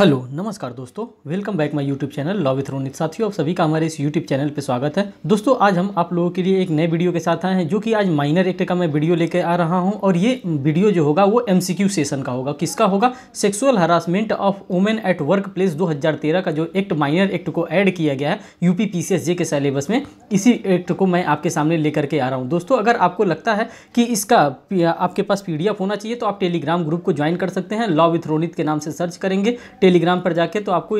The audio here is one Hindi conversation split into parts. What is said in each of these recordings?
हेलो नमस्कार दोस्तों welcome back my YouTube channel law with Ronit साथियों आप सभी का हमारे इस यूट्यूब चैनल पर स्वागत है दोस्तों आज हम आप लोगों के लिए एक नए वीडियो के साथ आए हैं जो कि आज माइनर एक्ट का मैं वीडियो लेकर आ रहा हूं और ये वीडियो जो होगा वो एमसीक्यू सेशन का होगा किसका होगा sexual harassment of women at work workplace दो का जो एक्ट माइनर एक्ट को ऐड किया गया है यूपी पी के सिलेबस में इसी एक्ट को मैं आपके सामने लेकर के आ रहा हूँ दोस्तों अगर आपको लगता है कि इसका आपके पास पी होना चाहिए तो आप टेलीग्राम ग्रुप को ज्वाइन कर सकते हैं लॉ विथ रोनित के नाम से सर्च करेंगे टेलीग्राम पर जाके तो आपको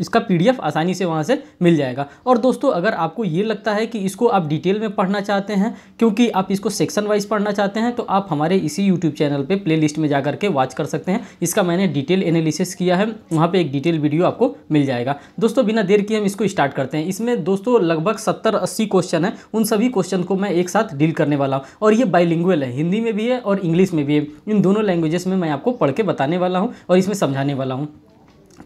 इसका पीडीएफ आसानी से वहाँ से मिल जाएगा और दोस्तों अगर आपको ये लगता है कि इसको आप डिटेल में पढ़ना चाहते हैं क्योंकि आप इसको सेक्शन वाइज पढ़ना चाहते हैं तो आप हमारे इसी यूट्यूब चैनल पे प्लेलिस्ट में जा करके वॉच कर सकते हैं इसका मैंने डिटेल एनालिसिस किया है वहाँ पर एक डिटेल वीडियो आपको मिल जाएगा दोस्तों बिना देर के हम इसको स्टार्ट करते हैं इसमें दोस्तों लगभग सत्तर अस्सी क्वेश्चन है उन सभी क्वेश्चन को मैं एक साथ डील करने वाला हूँ और ये बाईलिंगुअल है हिंदी में भी है और इंग्लिश में भी है इन दोनों लैंग्वेजेस में मैं आपको पढ़ के बताने वाला हूँ और इसमें समझाने वाला हूँ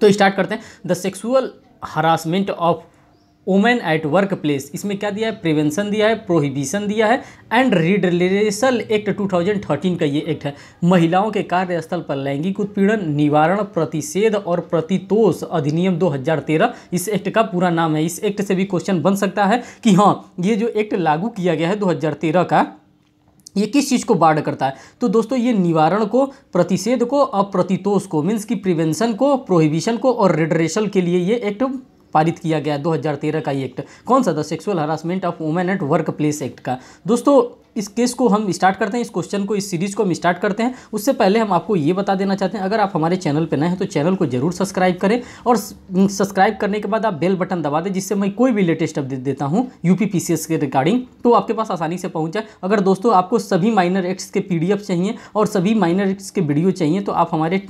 तो स्टार्ट करते हैं the sexual harassment of women at work workplace इसमें क्या दिया है प्रिवेंशन दिया है प्रोहिबिशन दिया है एंड रिडलेसल एक्ट 2013 का ये एक्ट है महिलाओं के कार्यस्थल पर लैंगिक उत्पीड़न निवारण प्रतिषेध और प्रतितोष अधिनियम 2013 इस एक्ट का पूरा नाम है इस एक्ट से भी क्वेश्चन बन सकता है कि हाँ ये जो एक्ट लागू किया गया है दो का ये किस चीज़ को बाढ़ करता है तो दोस्तों ये निवारण को प्रतिषेध को अप्रतितोष को मीन्स की प्रिवेंशन को प्रोहिबिशन को और रेडरेशन के लिए ये एक्ट पारित किया गया 2013 का ये एक्ट कौन सा था sexual harassment of women at work place act का दोस्तों इस केस को हम स्टार्ट करते हैं इस क्वेश्चन को इस सीरीज़ को हम स्टार्ट करते हैं उससे पहले हम आपको ये बता देना चाहते हैं अगर आप हमारे चैनल पर नए हैं तो चैनल को जरूर सब्सक्राइब करें और सब्सक्राइब करने के बाद आप बेल बटन दबा दें जिससे मैं कोई भी लेटेस्ट अपडेट देता हूँ यू पी के रिगार्डिंग तो आपके पास आसानी से पहुँच जाए अगर दोस्तों आपको सभी माइनर एक्ट्स के पी चाहिए और सभी माइनर एक्ट्स के वीडियो चाहिए तो आप हमारे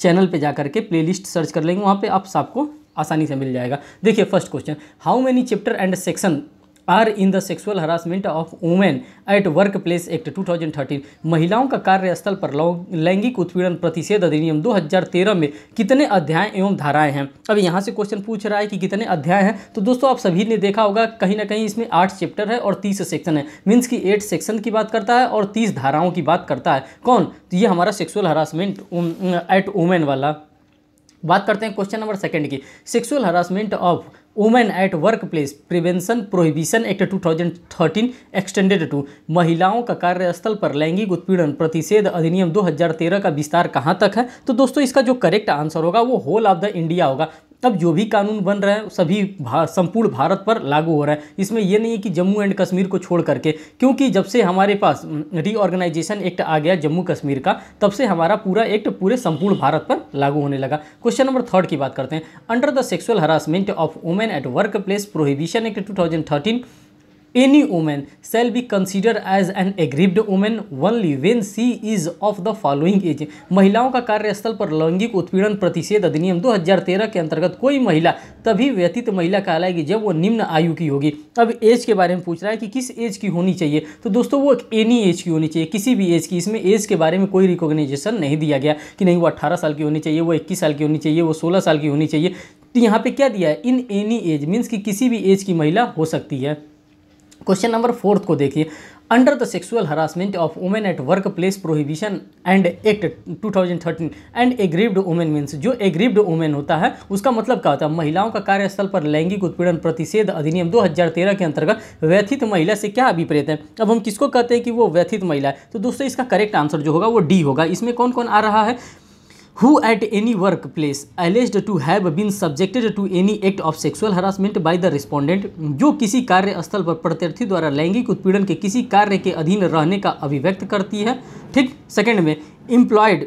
चैनल पे जा करके प्लेलिस्ट सर्च कर लेंगे वहाँ पे आप सबको आसानी से मिल जाएगा देखिए first question how many chapter and section are in the sexual harassment of women at work place act 2013 महिलाओं का कार्यस्थल पर लैंगिक उत्पीड़न प्रतिषेध अधिनियम 2013 में कितने अध्याय एवं धाराएं हैं अब यहाँ से क्वेश्चन पूछ रहा है कि कितने अध्याय हैं तो दोस्तों आप सभी ने देखा होगा कहीं ना कहीं इसमें आठ चैप्टर है और तीस सेक्शन है मीन्स की एट सेक्शन की बात करता है और तीस धाराओं की बात करता है कौन तो ये हमारा सेक्सुअल हरासमेंट एट वुमेन वाला बात करते हैं क्वेश्चन नंबर सेकंड की sexual harassment of women at work place prevention prohibition act 2013 extended to महिलाओं का कार्यस्थल पर लैंगिक उत्पीड़न प्रतिषेध अधिनियम 2013 का विस्तार कहाँ तक है तो दोस्तों इसका जो करेक्ट आंसर होगा वो होल ऑफ द इंडिया होगा तब जो भी कानून बन रहा है सभी भा, संपूर्ण भारत पर लागू हो रहा है इसमें यह नहीं है कि जम्मू एंड कश्मीर को छोड़ करके क्योंकि जब से हमारे पास रीऑर्गेनाइजेशन एक्ट आ गया जम्मू कश्मीर का तब से हमारा पूरा एक्ट पूरे संपूर्ण भारत पर लागू होने लगा क्वेश्चन नंबर थर्ड की बात करते हैं under the sexual harassment of women at work place prohibition act to any women shall be consider as an aggrieved women only when she is of the following as महिलाओं का कार्यस्थल पर लैंगिक उत्पीड़न प्रतिषेध अधिनियम 2013 के अंतर्गत कोई महिला तभी व्यतीत महिला कहलाएगी जब वो निम्न आयु की होगी अब एज के बारे में पूछ रहा है कि किस एज की होनी चाहिए तो दोस्तों वो एनी एज की होनी चाहिए किसी भी एज की इसमें एज के बारे में कोई रिकॉग्नाइजेशन नहीं दिया गया कि नहीं वो अट्ठारह साल की होनी चाहिए वो इक्कीस साल की होनी चाहिए वो सोलह साल की होनी चाहिए तो यहाँ पे क्या दिया है इन एनी एज मीन्स कि किसी भी एज की महिला हो सकती है क्वेश्चन नंबर फोर्थ को देखिए under the sexual harassment of women at work place prohibition and act 2013 and aggrieved women means जो एग्रीव्ड वुमेन होता है उसका मतलब क्या होता है महिलाओं का कार्यस्थल पर लैंगिक उत्पीड़न प्रतिषेध अधिनियम 2013 के अंतर्गत व्यथित महिला से क्या अभिप्रेत है अब हम किसको कहते हैं कि वो व्यथित महिला है तो दोस्तों इसका करेक्ट आंसर जो होगा वो डी होगा इसमें कौन कौन आ रहा है who at any workplace alleged to have been subjected to any act of sexual harassment by the respondent जो किसी कार्यस्थल पर प्रत्यर्थी द्वारा लैंगिक उत्पीड़न के किसी कार्य के अधीन रहने का अभिव्यक्त करती है ठीक सेकंड में employed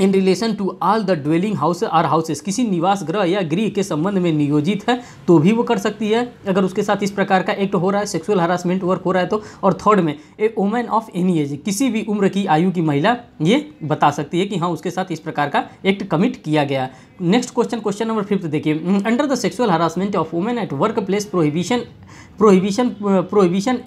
in relation to all the dwelling house और हाउसेस किसी निवास ग्रह या गृह के संबंध में नियोजित है तो भी वो कर सकती है अगर उसके साथ इस प्रकार का एक्ट हो रहा है सेक्सुअल हरासमेंट वर्क हो रहा है तो और थर्ड में a women of any age किसी भी उम्र की आयु की महिला ये बता सकती है कि हाँ उसके साथ इस प्रकार का एक्ट कमिट किया गया next question question number fifth देखिए under the sexual harassment of women at work place prohibition prohibition prohibition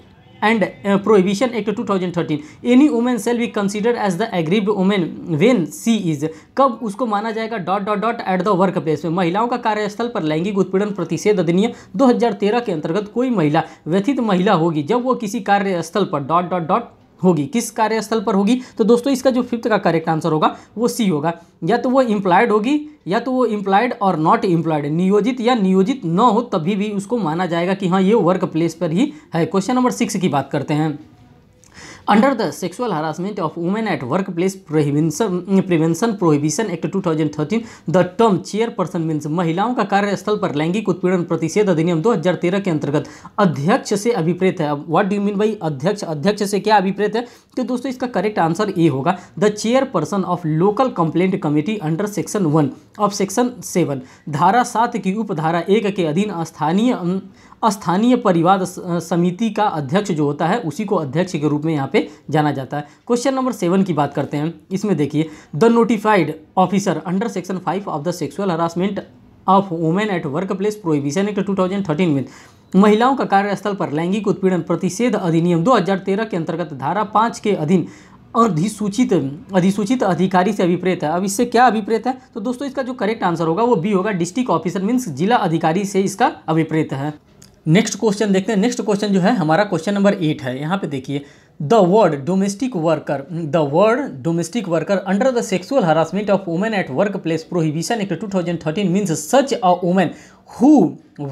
and prohibition act two thousand thirteen any women shall be consider as the aggrieved women when she is कब उसको माना जाएगा dot dot dot at the workplace में महिलाओं का कार्यस्थल पर लैंगिक उत्पीड़न प्रतिषेध अधिनियम 2013 के अंतर्गत कोई महिला व्यथित महिला होगी जब वो किसी कार्यस्थल पर डॉट डॉट डॉट होगी किस कार्यस्थल पर होगी तो दोस्तों इसका जो फिफ्थ का करेक्ट आंसर होगा वो सी होगा या तो वो इम्प्लॉयड होगी या तो वो इम्प्लॉयड और नॉट इम्प्लॉयड नियोजित या नियोजित न हो तभी भी उसको माना जाएगा कि हाँ ये वर्क प्लेस पर ही है क्वेश्चन नंबर सिक्स की बात करते हैं under the sexual harassment of women at work place prohibition prevention prohibition act 2013 the term chairperson means महिलाओं का कार्यस्थल पर लैंगिक उत्पीड़न प्रतिषेध अधिनियम 2013 के अंतर्गत अध्यक्ष से अभिप्रेत है अब व्हाट डू मीन बाई अध्यक्ष अध्यक्ष से क्या अभिप्रेत है तो दोस्तों इसका करेक्ट आंसर ए होगा the chairperson of local complaint committee under section one of section seven धारा सात की उपधारा एक के अधीन स्थानीय स्थानीय परिवार समिति का अध्यक्ष जो होता है उसी को अध्यक्ष के रूप में यहाँ पे जाना जाता है क्वेश्चन नंबर सेवन की बात करते हैं इसमें देखिए the notified officer under section five of the sexual harassment of women at work place prohibition act two thousand thirteen में महिलाओं का कार्यस्थल पर लैंगिक उत्पीड़न प्रतिषेध अधिनियम दो के अंतर्गत धारा पाँच के अधीन अधिसूचित अधिसूचित अधिकारी से अभिप्रेत है अब इससे क्या अभिप्रेत है तो दोस्तों इसका जो करेक्ट आंसर होगा वो बी होगा डिस्ट्रिक्ट ऑफिसर मीन्स जिला अधिकारी से इसका अभिप्रेत है नेक्स्ट क्वेश्चन देखते हैं नेक्स्ट क्वेश्चन जो है हमारा क्वेश्चन नंबर एट है यहाँ पे देखिए the word domestic worker the word domestic worker under the sexual harassment of women at work place prohibition act 2013 means such a women who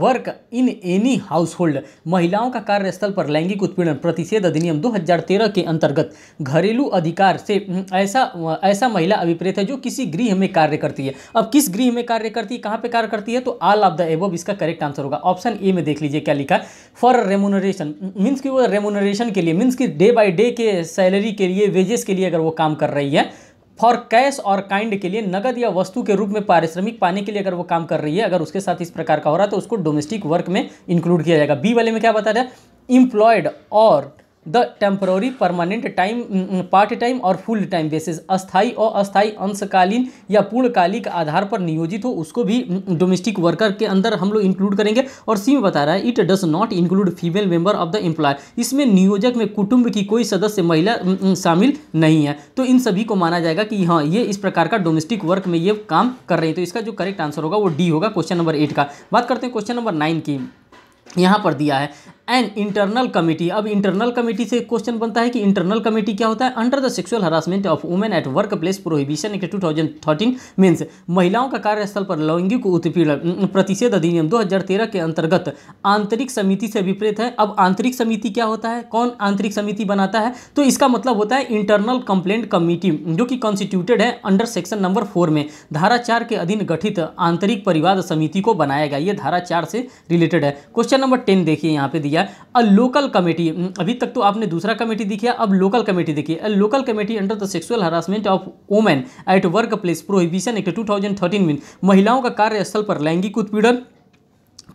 work in any household महिलाओं का कार्यस्थल पर लैंगिक उत्पीड़न प्रतिषेध अधिनियम 2013 के अंतर्गत घरेलू अधिकार से ऐसा ऐसा महिला अभिप्रेत है जो किसी गृह में कार्य करती है अब किस गृह में कार्य करती है कहाँ पे कार्य करती है तो आल ऑफ द एबव इसका करेक्ट आंसर होगा ऑप्शन ए में देख लीजिए क्या लिखा फॉर रेमोनरेशन मीन्स कि वो रेमोनरेशन के लिए मीन्स की डे बाई डे के सैलरी के लिए वेजेस के लिए अगर वो काम कर रही है फॉर कैश और काइंड के लिए नगद या वस्तु के रूप में पारिश्रमिक पाने के लिए अगर वो काम कर रही है अगर उसके साथ इस प्रकार का हो रहा है तो उसको डोमेस्टिक वर्क में इंक्लूड किया जाएगा बी वाले में क्या बता रहा है इम्प्लॉयड और the temporary permanent time part time और फुल टाइम बेसिस अस्थाई और अस्थाई अंशकालीन या पूर्णकालिक आधार पर नियोजित हो उसको भी डोमेस्टिक वर्कर के अंदर हम लोग इंक्लूड करेंगे और सी में बता रहा है it does not include female member of the employ इसमें नियोजक में कुटुंब की कोई सदस्य महिला शामिल नहीं है तो इन सभी को माना जाएगा कि हाँ ये इस प्रकार का डोमेस्टिक वर्क में ये काम कर रही है तो इसका जो करेक्ट आंसर होगा वो डी होगा क्वेश्चन नंबर एट का बात करते हैं क्वेश्चन नंबर नाइन की यहाँ पर दिया है एन इंटरनल कमेटी अब इंटरनल कमेटी से क्वेश्चन बनता है कि इंटरनल कमेटी क्या होता है under the sexual harassment of women at work place prohibition act two thousand thirteen means महिलाओं का कार्यस्थल पर लैंगिक उत्पीड़न प्रतिषेध अधिनियम 2013 के अंतर्गत आंतरिक समिति से विपरीत है अब आंतरिक समिति क्या होता है कौन आंतरिक समिति बनाता है तो इसका मतलब होता है इंटरनल कंप्लेंट कमेटी जो कि कॉन्स्टिट्यूटेड है अंडर सेक्शन नंबर फोर में धारा चार के अधीन गठित आंतरिक परिवाद समिति को बनाया गया ये धारा चार से रिलेटेड है क्वेश्चन नंबर टेन देखिए यहाँ पे दिया किया अ लोकल कमेटी अभी तक तो आपने दूसरा कमेटी दिखाया अब लोकल कमेटी देखिए a local committee under the sexual harassment of women at work place prohibition act two thousand में महिलाओं का कार्यस्थल पर लैंगिक उत्पीड़न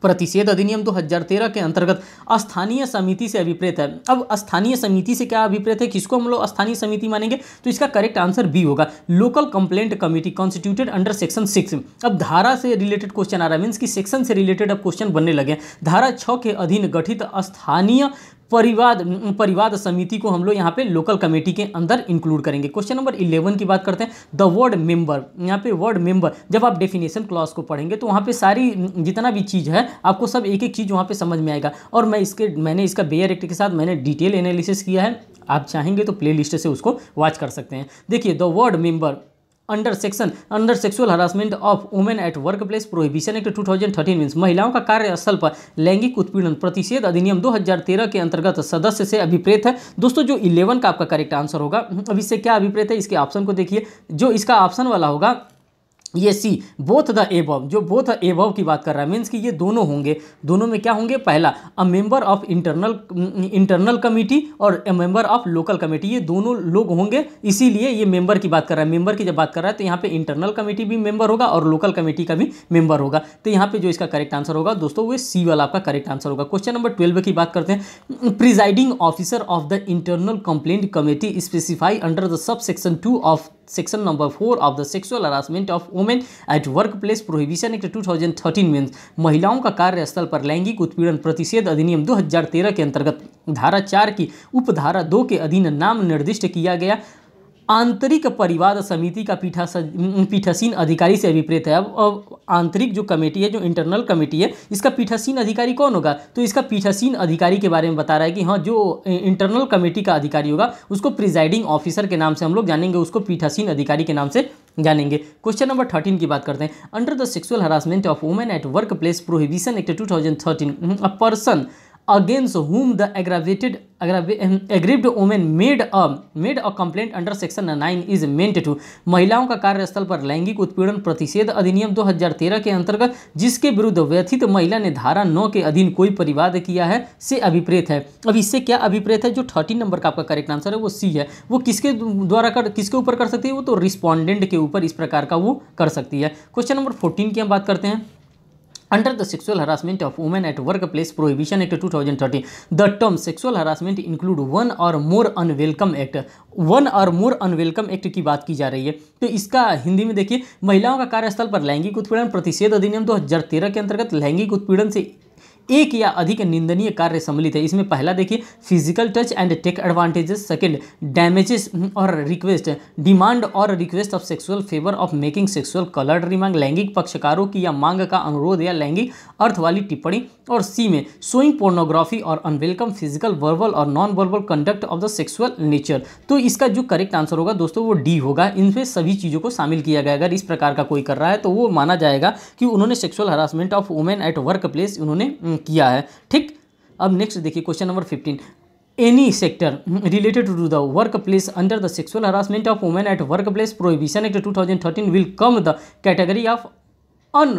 प्रतिषेध अधिनियम 2013 के अंतर्गत स्थानीय समिति से अभिप्रेत है अब स्थानीय समिति से क्या अभिप्रेत है किसको हम लोग स्थानीय समिति मानेंगे तो इसका करेक्ट आंसर बी होगा local complaint committee constituted under section six अब धारा से रिलेटेड क्वेश्चन आ रहा है मीन्स की सेक्शन से रिलेटेड अब क्वेश्चन बनने लगे धारा छः के अधीन गठित स्थानीय परिवाद परिवाद समिति को हम लोग यहाँ पे लोकल कमेटी के अंदर इंक्लूड करेंगे क्वेश्चन नंबर इलेवन की बात करते हैं द वर्ड मेंबर यहाँ पे वर्ड मेंबर जब आप डेफिनेशन क्लॉज को पढ़ेंगे तो वहाँ पे सारी जितना भी चीज़ है आपको सब एक एक चीज़ वहाँ पे समझ में आएगा और मैं इसके मैंने इसका बेयर एक्ट के साथ मैंने डिटेल एनालिसिस किया है आप चाहेंगे तो प्ले से उसको वॉच कर सकते हैं देखिए the word member under section under sexual harassment of women at work place prohibition act 2013 means महिलाओं का कार्यस्थल पर लैंगिक उत्पीड़न प्रतिषेध अधिनियम 2013 के अंतर्गत सदस्य से अभिप्रेत है दोस्तों जो 11 का आपका करेक्ट आंसर होगा अब इससे क्या अभिप्रेत है इसके ऑप्शन को देखिए जो इसका ऑप्शन वाला होगा ये सी बोथ द एबव जो बोथ एबव की बात कर रहा है मीन्स कि ये दोनों होंगे दोनों में क्या होंगे पहला a member of internal internal committee और a member of local committee ये दोनों लोग होंगे इसीलिए ये मेंबर की बात कर रहा है मेंबर की जब बात कर रहा है तो यहाँ पे इंटरनल कमेटी भी मेंबर होगा और लोकल कमेटी का भी मेंबर होगा तो यहाँ पे जो इसका करेक्ट आंसर होगा दोस्तों वो सी वाला आपका करेक्ट आंसर होगा क्वेश्चन नंबर ट्वेल्व की बात करते हैं presiding officer of the internal complaint committee specify under the sub section two of section number four of the sexual harassment of women at work place prohibition act two thousand thirteen में महिलाओं का कार्यस्थल पर लैंगिक उत्पीड़न प्रतिषेध अधिनियम दो हजार तेरह के अंतर्गत धारा चार की उपधारा दो के अधीन नाम निर्दिष्ट किया गया आंतरिक परिवाद समिति का पीठा पीठासीन अधिकारी से अभिप्रेत है अब अब आंतरिक जो कमेटी है जो इंटरनल कमेटी है इसका पीठासीन अधिकारी कौन होगा तो इसका पीठासीन अधिकारी के बारे में बता रहा है कि हाँ जो इंटरनल कमेटी का अधिकारी होगा उसको प्रिजाइडिंग ऑफिसर के नाम से हम लोग जानेंगे उसको पीठासीन अधिकारी के नाम से जानेंगे क्वेश्चन नंबर थर्टीन की बात करते हैं under the sexual harassment of women at work place prohibition act two thousand thirteen a person against whom the aggravated aggrieved women made a made a complaint under section nine is meant to महिलाओं का कार्यस्थल पर लैंगिक उत्पीड़न प्रतिषेध अधिनियम 2013 के अंतर्गत जिसके विरुद्ध व्यथित महिला ने धारा नौ के अधीन कोई परिवाद किया है से अभिप्रेत है अब इससे क्या अभिप्रेत है जो थर्टीन नंबर का आपका करेक्ट आंसर है वो सी है वो किसके द्वारा कर किसके ऊपर कर सकती है वो तो रिस्पॉन्डेंट के ऊपर इस प्रकार का वो कर सकती है क्वेश्चन नंबर फोर्टीन की हम बात करते हैं Under the Sexual Harassment of Women at Workplace Prohibition Act 2013, the term sexual harassment include one or more unwelcome act. One और मोर अनवेलकम एक्ट की बात की जा रही है तो इसका हिंदी में देखिए महिलाओं का कार्यस्थल पर लैंगिक उत्पीड़न प्रतिषेध अधिनियम 2013 के अंतर्गत लैंगिक उत्पीड़न से एक या अधिक निंदनीय कार्य सम्मिलित है इसमें पहला देखिए physical touch and take advantages second damages और रिक्वेस्ट डिमांड और request of sexual favour of making sexual coloured remark लैंगिक पक्षकारों की या मांग का अनुरोध या लैंगिक अर्थ वाली टिप्पणी और सी में सोइंग पोर्नोग्राफी और अनवेलकम फिजिकल वर्बल और non verbal conduct of the sexual nature तो इसका जो करेक्ट आंसर होगा दोस्तों वो डी होगा इनमें सभी चीज़ों को शामिल किया गया अगर इस प्रकार का कोई कर रहा है तो वो माना जाएगा कि उन्होंने sexual harassment of women at work workplace उन्होंने किया है ठीक अब नेक्स्ट देखिए question number fifteen any sector related to the workplace under the sexual harassment of women at work place prohibition act two thousand thirteen will come the category of un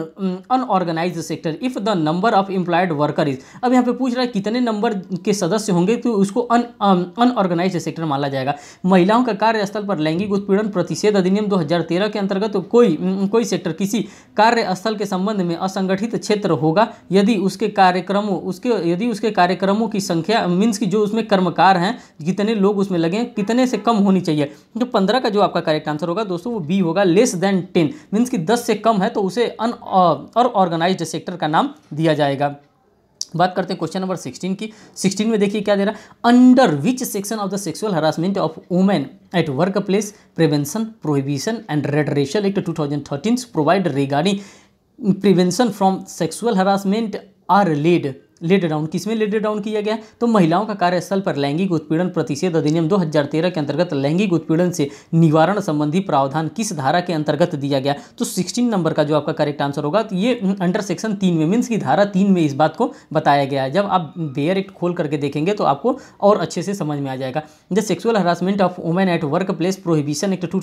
unorganised sector if the number of employed worker is अब यहाँ पे पूछ रहा है कितने नंबर के सदस्य होंगे तो उसको अन अनऑर्गेनाइज सेक्टर माना जाएगा महिलाओं का कार्यस्थल पर लैंगिक उत्पीड़न प्रतिषेध अधिनियम 2013 के अंतर्गत तो कोई mm, कोई सेक्टर किसी कार्यस्थल के संबंध में असंगठित क्षेत्र होगा यदि उसके कार्यक्रमों उसके यदि उसके कार्यक्रमों की संख्या मीन्स की जो उसमें कर्मकार हैं जितने लोग उसमें लगे कितने से कम होनी चाहिए तो पंद्रह का जो आपका करेक्ट आंसर होगा दोस्तों वो बी होगा लेस देन टेन मीन्स की दस से कम है तो उसे अन और ऑर्गेनाइज सेक्टर का नाम दिया जाएगा बात करते हैं क्वेश्चन नंबर 16 की सिक्सटीन में देखिए क्या दे रहा है under which section of the sexual harassment of women at work place prevention prohibition and redressal act two thousand thirteen provide regarding prevention from sexual harassment are laid laid down किसमें लेड डाउन किया गया तो महिलाओं का कार्यस्थल पर लैंगिक उत्पीड़न प्रतिषेध अधिनियम 2013 के अंतर्गत लैंगिक उत्पीड़न से निवारण संबंधी प्रावधान किस धारा के अंतर्गत दिया गया तो 16 नंबर का जो आपका करेक्ट आंसर होगा तो ये अंडर सेक्शन तीन में मीन्स की धारा तीन में इस बात को बताया गया है जब आप बेयर एक्ट खोल करके देखेंगे तो आपको और अच्छे से समझ में आ जाएगा the sexual harassment of women at work place prohibition act to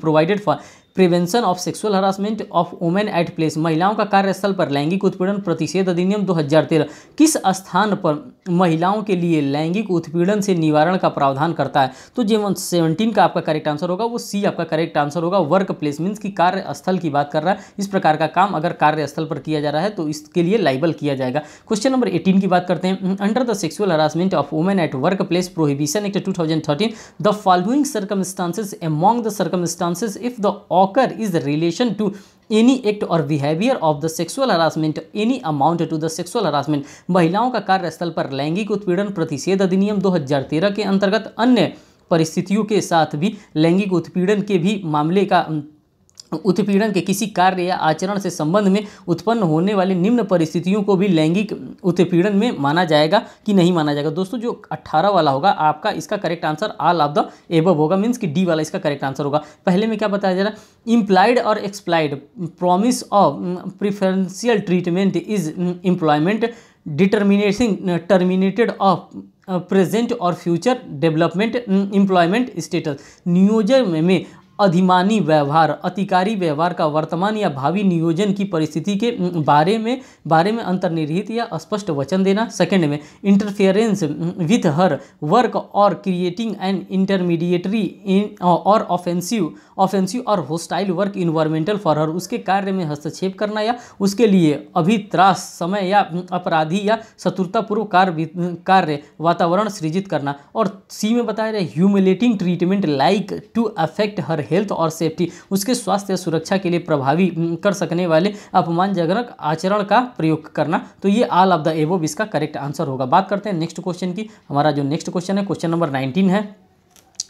provided for prevention of sexual harassment of women at place महिलाओं का कार्यस्थल पर लैंगिक उत्पीड़न प्रतिषेध अधिनियम 2013 किस स्थान पर महिलाओं के लिए लैंगिक उत्पीड़न से निवारण का प्रावधान करता है तो जेवन सेवनटीन का आपका करेक्ट आंसर होगा वो सी आपका करेक्ट आंसर होगा वर्क प्लेस मीन्स की कार्यस्थल की बात कर रहा है इस प्रकार का काम अगर कार्यस्थल पर किया जा रहा है तो इसके लिए लाइबल किया जाएगा क्वेश्चन नंबर एटीन की बात करते हैं under the sexual harassment of women at work place prohibition act to the following circumstances among the circumstances if the occur is relation to any act और behaviour of the sexual harassment any amount to the sexual harassment महिलाओं का कार्यस्थल पर लैंगिक उत्पीड़न प्रतिषेध अधिनियम 2013 के अंतर्गत अन्य परिस्थितियों के साथ भी लैंगिक उत्पीड़न के भी मामले का उत्पीड़न के किसी कार्य या आचरण से संबंध में उत्पन्न होने वाली निम्न परिस्थितियों को भी लैंगिक उत्पीड़न में माना जाएगा कि नहीं माना जाएगा दोस्तों जो 18 वाला होगा आपका इसका correct answer all of the above होगा मीन्स कि डी वाला इसका करेक्ट आंसर होगा पहले में क्या बताया जा रहा है इम्प्लाइड और explicit promise of preferential treatment is employment determination terminated of present और फ्यूचर डेवलपमेंट इम्प्लॉयमेंट स्टेटस नियोजन में अधिमानी व्यवहार अतिकारी व्यवहार का वर्तमान या भावी नियोजन की परिस्थिति के बारे में बारे में अंतर्निहित या स्पष्ट वचन देना सेकंड में इंटरफेरेंस विथ हर वर्क और क्रिएटिंग एन इंटरमीडिएटरी और ऑफेंसिव ऑफेंसिव और hostile work environmental for her उसके कार्य में हस्तक्षेप करना या उसके लिए अभित्रास समय या अपराधी या शत्रुतापूर्व कार्य कार्य वातावरण सृजित करना और सी में बताया humiliating treatment like to affect her health और सेफ्टी उसके स्वास्थ्य या सुरक्षा के लिए प्रभावी कर सकने वाले अपमानजनक आचरण का प्रयोग करना तो ये आल ऑफ द एबोब इसका करेक्ट आंसर होगा बात करते हैं नेक्स्ट क्वेश्चन की हमारा जो नेक्स्ट क्वेश्चन है क्वेश्चन नंबर नाइनटीन है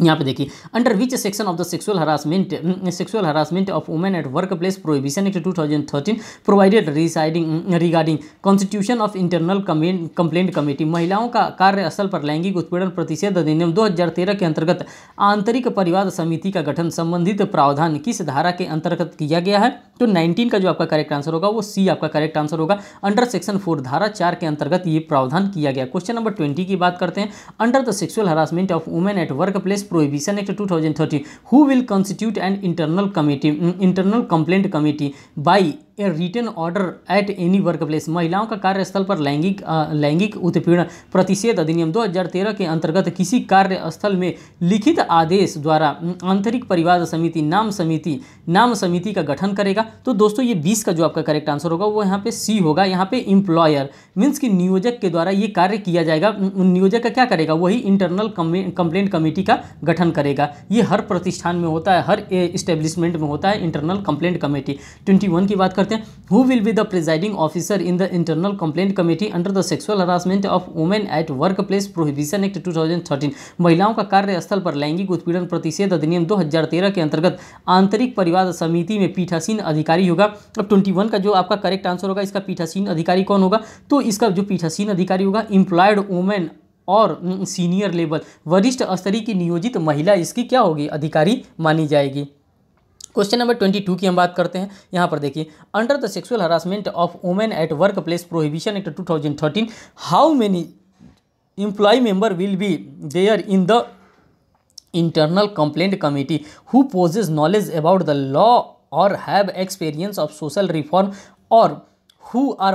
यहाँ पे देखिए under which section of the sexual harassment sexual harassment of women at work place prohibition act 2013 provided residing regarding constitution of internal complaint committee महिलाओं का कार्यस्थल पर लैंगिक उत्पीड़न प्रतिषेध अधिनियम 2013 के अंतर्गत आंतरिक परिवार समिति का गठन संबंधित प्रावधान किस धारा के अंतर्गत किया गया है तो नाइनटीन का जो आपका करेक्ट आंसर होगा वो सी आपका करेक्ट आंसर होगा अंडर सेक्शन फोर धारा चार के अंतर्गत ये प्रावधान किया गया क्वेश्चन नंबर ट्वेंटी की बात करते हैं under the sexual harassment of women at work workplace against prohibition act 2013 who will constitute and internal committee internal complaint committee by a return order at any workplace महिलाओं का कार्यस्थल पर लैंगिक लैंगिक उत्पीड़न प्रतिषेध अधिनियम 2013 के अंतर्गत किसी कार्यस्थल में लिखित आदेश द्वारा mm, आंतरिक परिवार समिति नाम समिति नाम समिति का गठन करेगा तो दोस्तों ये 20 का जो आपका करेक्ट आंसर होगा वो यहाँ पे सी होगा यहाँ पे इंप्लॉयर मीन्स कि नियोजक के द्वारा ये कार्य किया जाएगा नियोजक का क्या करेगा वही इंटरनल कंप्लेंट कमेटी का गठन करेगा ये हर प्रतिष्ठान में होता है हर इस्टेब्लिशमेंट में होता है internal complaint committee twenty one की बात करते हैं who will be the presiding officer in the internal complaint committee under the sexual harassment of women at work place prohibition act thirteen महिलाओं का कार्यस्थल पर लैंगिक उत्पीड़न प्रतिषेध अधिनियम तेरह के अंतर्गत आंतरिक परिवार समिति में पीठासीन अधिकारी होगा अब वन का जो आपका करेक्ट आंसर होगा इसका पीठासीन अधिकारी कौन होगा तो इसका जो पीठासीन अधिकारी होगा इंप्लायड वुमेन और सीनियर लेवल वरिष्ठ स्तरीय की नियोजित महिला इसकी क्या होगी अधिकारी मानी जाएगी क्वेश्चन नंबर ट्वेंटी टू की हम बात करते हैं यहाँ पर देखिए under the sexual harassment of women at work place prohibition act two thousand thirteen how many employ member will be there in the internal complaint committee who possess knowledge about the law और have experience of social reform और who are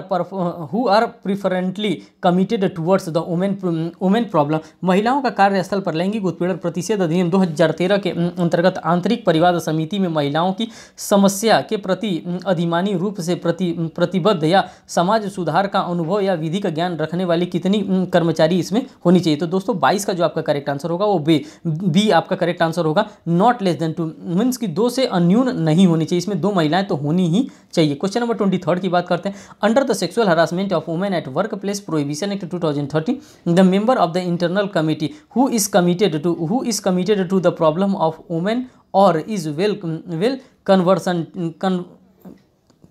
who are preferentially committed towards the women women problem महिलाओं का कार्यस्थल पर लैंगिक उत्पीड़न प्रतिषेध अधिनियम 2013 के अंतर्गत आंतरिक परिवार समिति में महिलाओं की समस्या के प्रति अधिमानी रूप से प्रति प्रतिबद्ध या समाज सुधार का अनुभव या विधि का ज्ञान रखने वाली कितनी कर्मचारी इसमें होनी चाहिए तो दोस्तों बाईस का जो आपका करेक्ट आंसर होगा वो बे बी आपका करेक्ट आंसर होगा not less than two means कि दो से अन्यून नहीं होनी चाहिए इसमें दो महिलाएं तो होनी ही चाहिए क्वेश्चन नंबर ट्वेंटी थर्ड की बात करते हैं under the sexual harassment of women at work place prohibition act two thousand thirty the member of the internal committee who is committed to who is committed to the problem of women और is well well conversion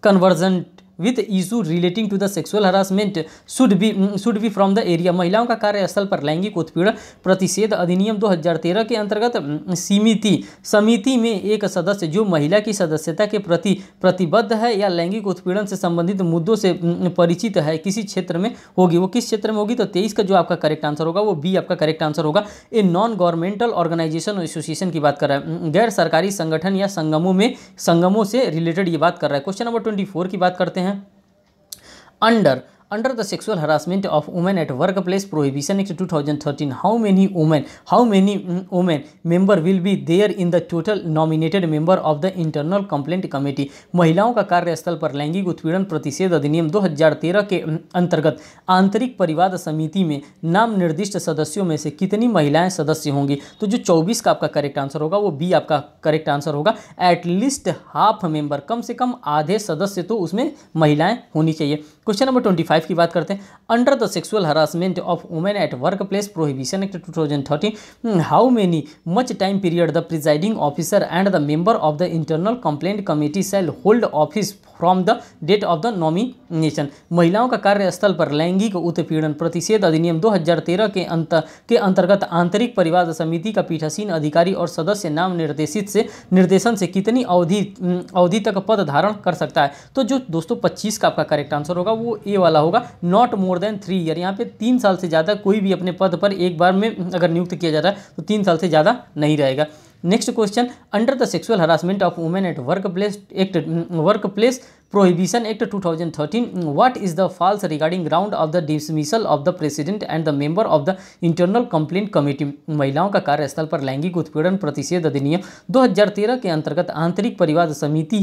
conversion with issue relating to the sexual harassment should be should be from the area महिलाओं का कार्यस्थल पर लैंगिक उत्पीड़न प्रतिषेध अधिनियम 2013 के अंतर्गत mm, सीमिति समिति में एक सदस्य जो महिला की सदस्यता के प्रति प्रतिबद्ध है या लैंगिक उत्पीड़न से संबंधित मुद्दों से mm, परिचित है किसी क्षेत्र में होगी वो किस क्षेत्र में होगी तो तेईस का जो आपका करेक्ट आंसर होगा वो बी आपका करेक्ट आंसर होगा a non governmental organisation association की बात कर रहा है mm, गैर सरकारी संगठन या संगमों में संगमों से रिलेटेड ये बात कर रहा है क्वेश्चन नंबर ट्वेंटी की बात करते हैं हैं under under the sexual harassment of women at workplace prohibition act 2013 how many women how many women member will be there in the total nominated member of the internal complaint committee महिलाओं का कार्यस्थल पर लैंगिक उत्पीड़न प्रतिषेध अधिनियम 2013 के अंतर्गत आंतरिक परिवाद समिति में नाम निर्दिष्ट सदस्यों में से कितनी महिलाएं सदस्य होंगी तो जो 24 का आपका करेक्ट आंसर होगा वो बी आपका करेक्ट आंसर होगा एटलीस्ट हाफ मेंबर कम से कम आधे सदस्य तो उसमें महिलाएं होनी चाहिए क्वेश्चन नंबर ट्वेंटी फाइव की बात करते हैं under the sexual harassment of women at work place prohibition act two thousand thirteen how many much time period the presiding officer and the member of the internal complaint committee shall hold office from the date of the nomination महिलाओं का कार्यस्थल पर लैंगिक उत्पीड़न प्रतिषेध अधिनियम 2013 के अंत के अंतर्गत आंतरिक परिवार समिति का पीठासीन अधिकारी और सदस्य नाम निर्देशित से निर्देशन से कितनी अवधि अवधि तक पद धारण कर सकता है तो जो दोस्तों पच्चीस का आपका करेक्ट आंसर होगा होगा वो ए वाला होगा not more than three year यहाँ पे तीन साल से ज़्यादा कोई भी अपने पद पर एक बार में अगर नियुक्त किया जाता है तो तीन साल से ज़्यादा नहीं रहेगा next question under the sexual harassment of women at work place act work place prohibition act 2013 what is the false regarding ground of the dismissal of the president and the member of the internal complaint committee महिलाओं का कार्यस्थल पर लैंगिक उत्पीड़न प्रतिषेध अधिनियम दो हजार तेरह के अंतर्गत आंतरिक परिवाद समिति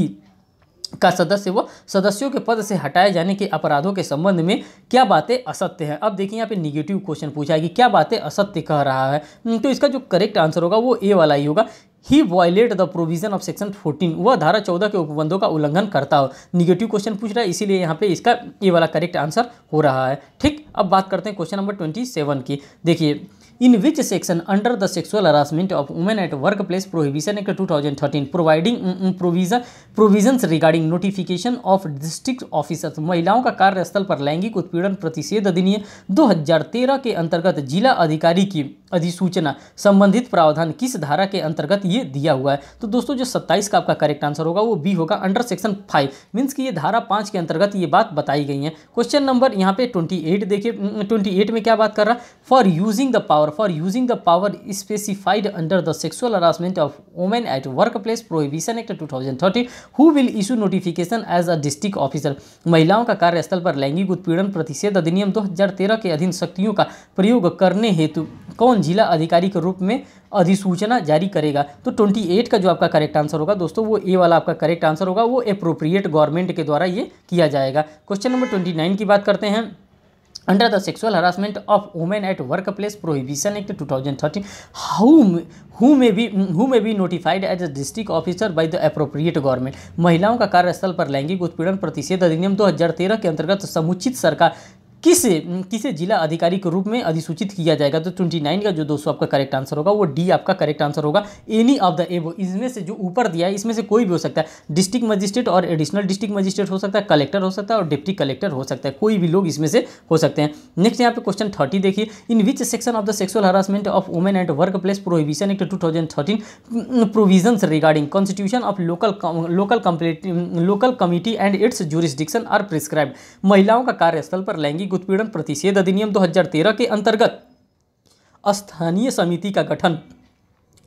का सदस्य वो सदस्यों के पद से हटाए जाने के अपराधों के संबंध में क्या बातें असत्य हैं अब देखिए यहाँ पे निगेटिव क्वेश्चन पूछा है कि क्या बातें असत्य कह रहा है हम्म, तो इसका जो करेक्ट आंसर होगा वो ए वाला ही होगा ही violate the provision of section 14 वह धारा 14 के उपबंधों का उल्लंघन करता हो निगेटिव क्वेश्चन पूछ रहा है इसीलिए यहाँ पे इसका ए वाला करेक्ट आंसर हो रहा है ठीक अब बात करते हैं क्वेश्चन नंबर ट्वेंटी की देखिए in which section under the sexual harassment of women at work place prohibition act two thousand thirteen providing provision regarding notification of district officers महिलाओं का कार्यस्थल पर लैंगिक उत्पीड़न प्रतिषेध अधिनियम दो हजार तेरह के अंतर्गत जिला अधिकारी की अधिसूचना संबंधित प्रावधान किस धारा के अंतर्गत ये दिया हुआ है तो दोस्तों जो 27 का आपका करेक्ट आंसर होगा वो बी होगा अंडर सेक्शन फाइव मीन्स कि ये धारा पाँच के अंतर्गत ये बात बताई गई है क्वेश्चन नंबर यहाँ पे 28 देखिए 28 में क्या बात कर रहा for using the power for using the power specified under the sexual harassment of women at work place prohibition act two who will issue notification as a district officer महिलाओं का कार्यस्थल पर लैंगिक उत्पीड़न प्रतिषेध अधिनियम दो के अधीन शक्तियों का प्रयोग करने हेतु कौन कौन जिला अधिकारी के रूप में अधिसूचना जारी करेगा तो 28 का जो आपका करेक्ट आंसर होगा दोस्तों वो ए वाला आपका करेक्ट आंसर होगा वो अप्रोप्रिएट गवर्नमेंट के द्वारा ये किया जाएगा क्वेश्चन नंबर 29 की बात करते हैं under the under the sexual harassment of women at workplace prohibition act 2013 whom who may be who may be notified as a district officer by the appropriate government महिलाओं का कार्यस्थल पर लैंगिक उत्पीड़न प्रतिषेध अधिनियम दो हज़ार तेरह के अंतर्गत समुचित सरकार किस किसे जिला अधिकारी के रूप में अधिसूचित किया जाएगा तो ट्वेंटी नाइन का जो दोस्तों आपका करेक्ट आंसर होगा वो डी आपका करेक्ट आंसर होगा एनी ऑफ द एब इसमें से जो ऊपर दिया है इसमें से कोई भी हो सकता है डिस्ट्रिक्ट मजिस्ट्रेट और एडिशनल डिस्ट्रिक्ट मजिस्ट्रेट हो सकता है कलेक्टर हो सकता है और डिप्टी कलेक्टर हो सकता है कोई भी लोग इसमें से हो सकते हैं नेक्स्ट यहाँ पे क्वेश्चन थर्टी देखिए in which section of the sexual harassment of women and work place prohibition act two thousand thirteen provision regarding constitution of local local local committee and its jurisdiction are prescribe महिलाओं का कार्यस्थल पर लैंगिक उत्पीड़न प्रतिषेध अधिनियम 2013 के अंतर्गत स्थानीय समिति का गठन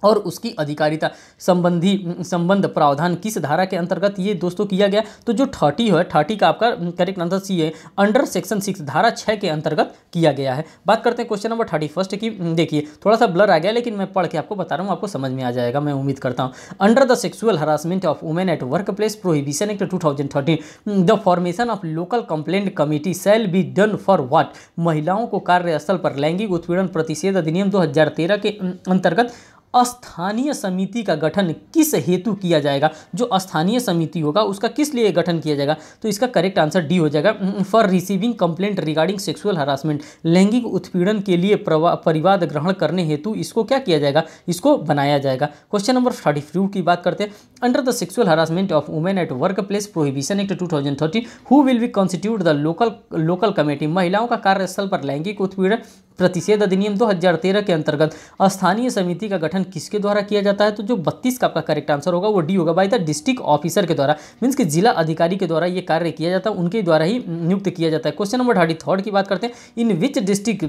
और उसकी अधिकारिता संबंधी संबंध प्रावधान किस धारा के अंतर्गत ये दोस्तों किया गया तो जो थर्टी है थर्टी का आपका करेक्ट आंसर सी है अंडर सेक्शन सिक्स धारा छः के अंतर्गत किया गया है बात करते हैं क्वेश्चन नंबर थर्टी फर्स्ट की देखिए थोड़ा सा ब्लर आ गया लेकिन मैं पढ़ के आपको बता रहा हूँ आपको समझ में आ जाएगा मैं उम्मीद करता हूँ under the sexual harassment of women at work place prohibition act to the formation of local complaint committee shall be done for what महिलाओं को कार्यस्थल पर लैंगिक उत्पीड़न प्रतिषेध अधिनियम दो के अं, अंतर्गत स्थानीय समिति का गठन किस हेतु किया जाएगा जो स्थानीय समिति होगा उसका किस लिए गठन किया जाएगा तो इसका करेक्ट आंसर डी हो जाएगा for receiving complaint regarding sexual harassment लैंगिक उत्पीड़न के लिए परिवाद ग्रहण करने हेतु इसको क्या किया जाएगा इसको बनाया जाएगा क्वेश्चन नंबर थर्टी की बात करते हैं under the sexual harassment of women at work place prohibition act two thousand thirty who will be constitute the local local committee महिलाओं का कार्यस्थल पर लैंगिक उत्पीड़न प्रतिषेध अधिनियम 2013 के अंतर्गत स्थानीय समिति का गठन किसके द्वारा किया जाता है तो जो बत्तीस का आपका करेक्ट आंसर होगा वो डी होगा बाई द डिस्ट्रिक्ट ऑफिसर के द्वारा मीन्स कि जिला अधिकारी के द्वारा ये कार्य किया जाता है उनके द्वारा ही नियुक्त किया जाता है क्वेश्चन नंबर थर्टी की बात करते हैं in which district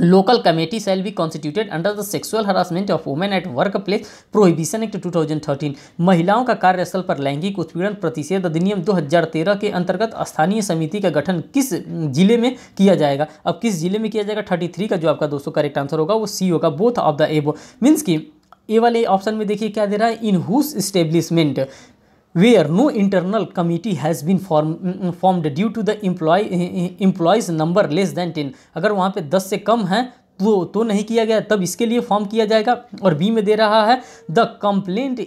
local committee shall be constituted under the sexual harassment of women at workplace prohibition act 2013 महिलाओं का कार्यस्थल पर लैंगिक उत्पीड़न प्रतिषेध अधिनियम 2013 के अंतर्गत स्थानीय समिति का गठन किस जिले में किया जाएगा अब किस जिले में किया जाएगा 33 का जो आपका दोस्तों करेक्ट आंसर होगा वो सी होगा both of the above means की ए वाले ऑप्शन में देखिए क्या दे रहा है in whose establishment where no internal committee has been form, formed due to the employee employees number less than 10 agar wahan pe 10 se kam hai तो तो नहीं किया गया तब इसके लिए फॉर्म किया जाएगा और बी में दे रहा है the complaint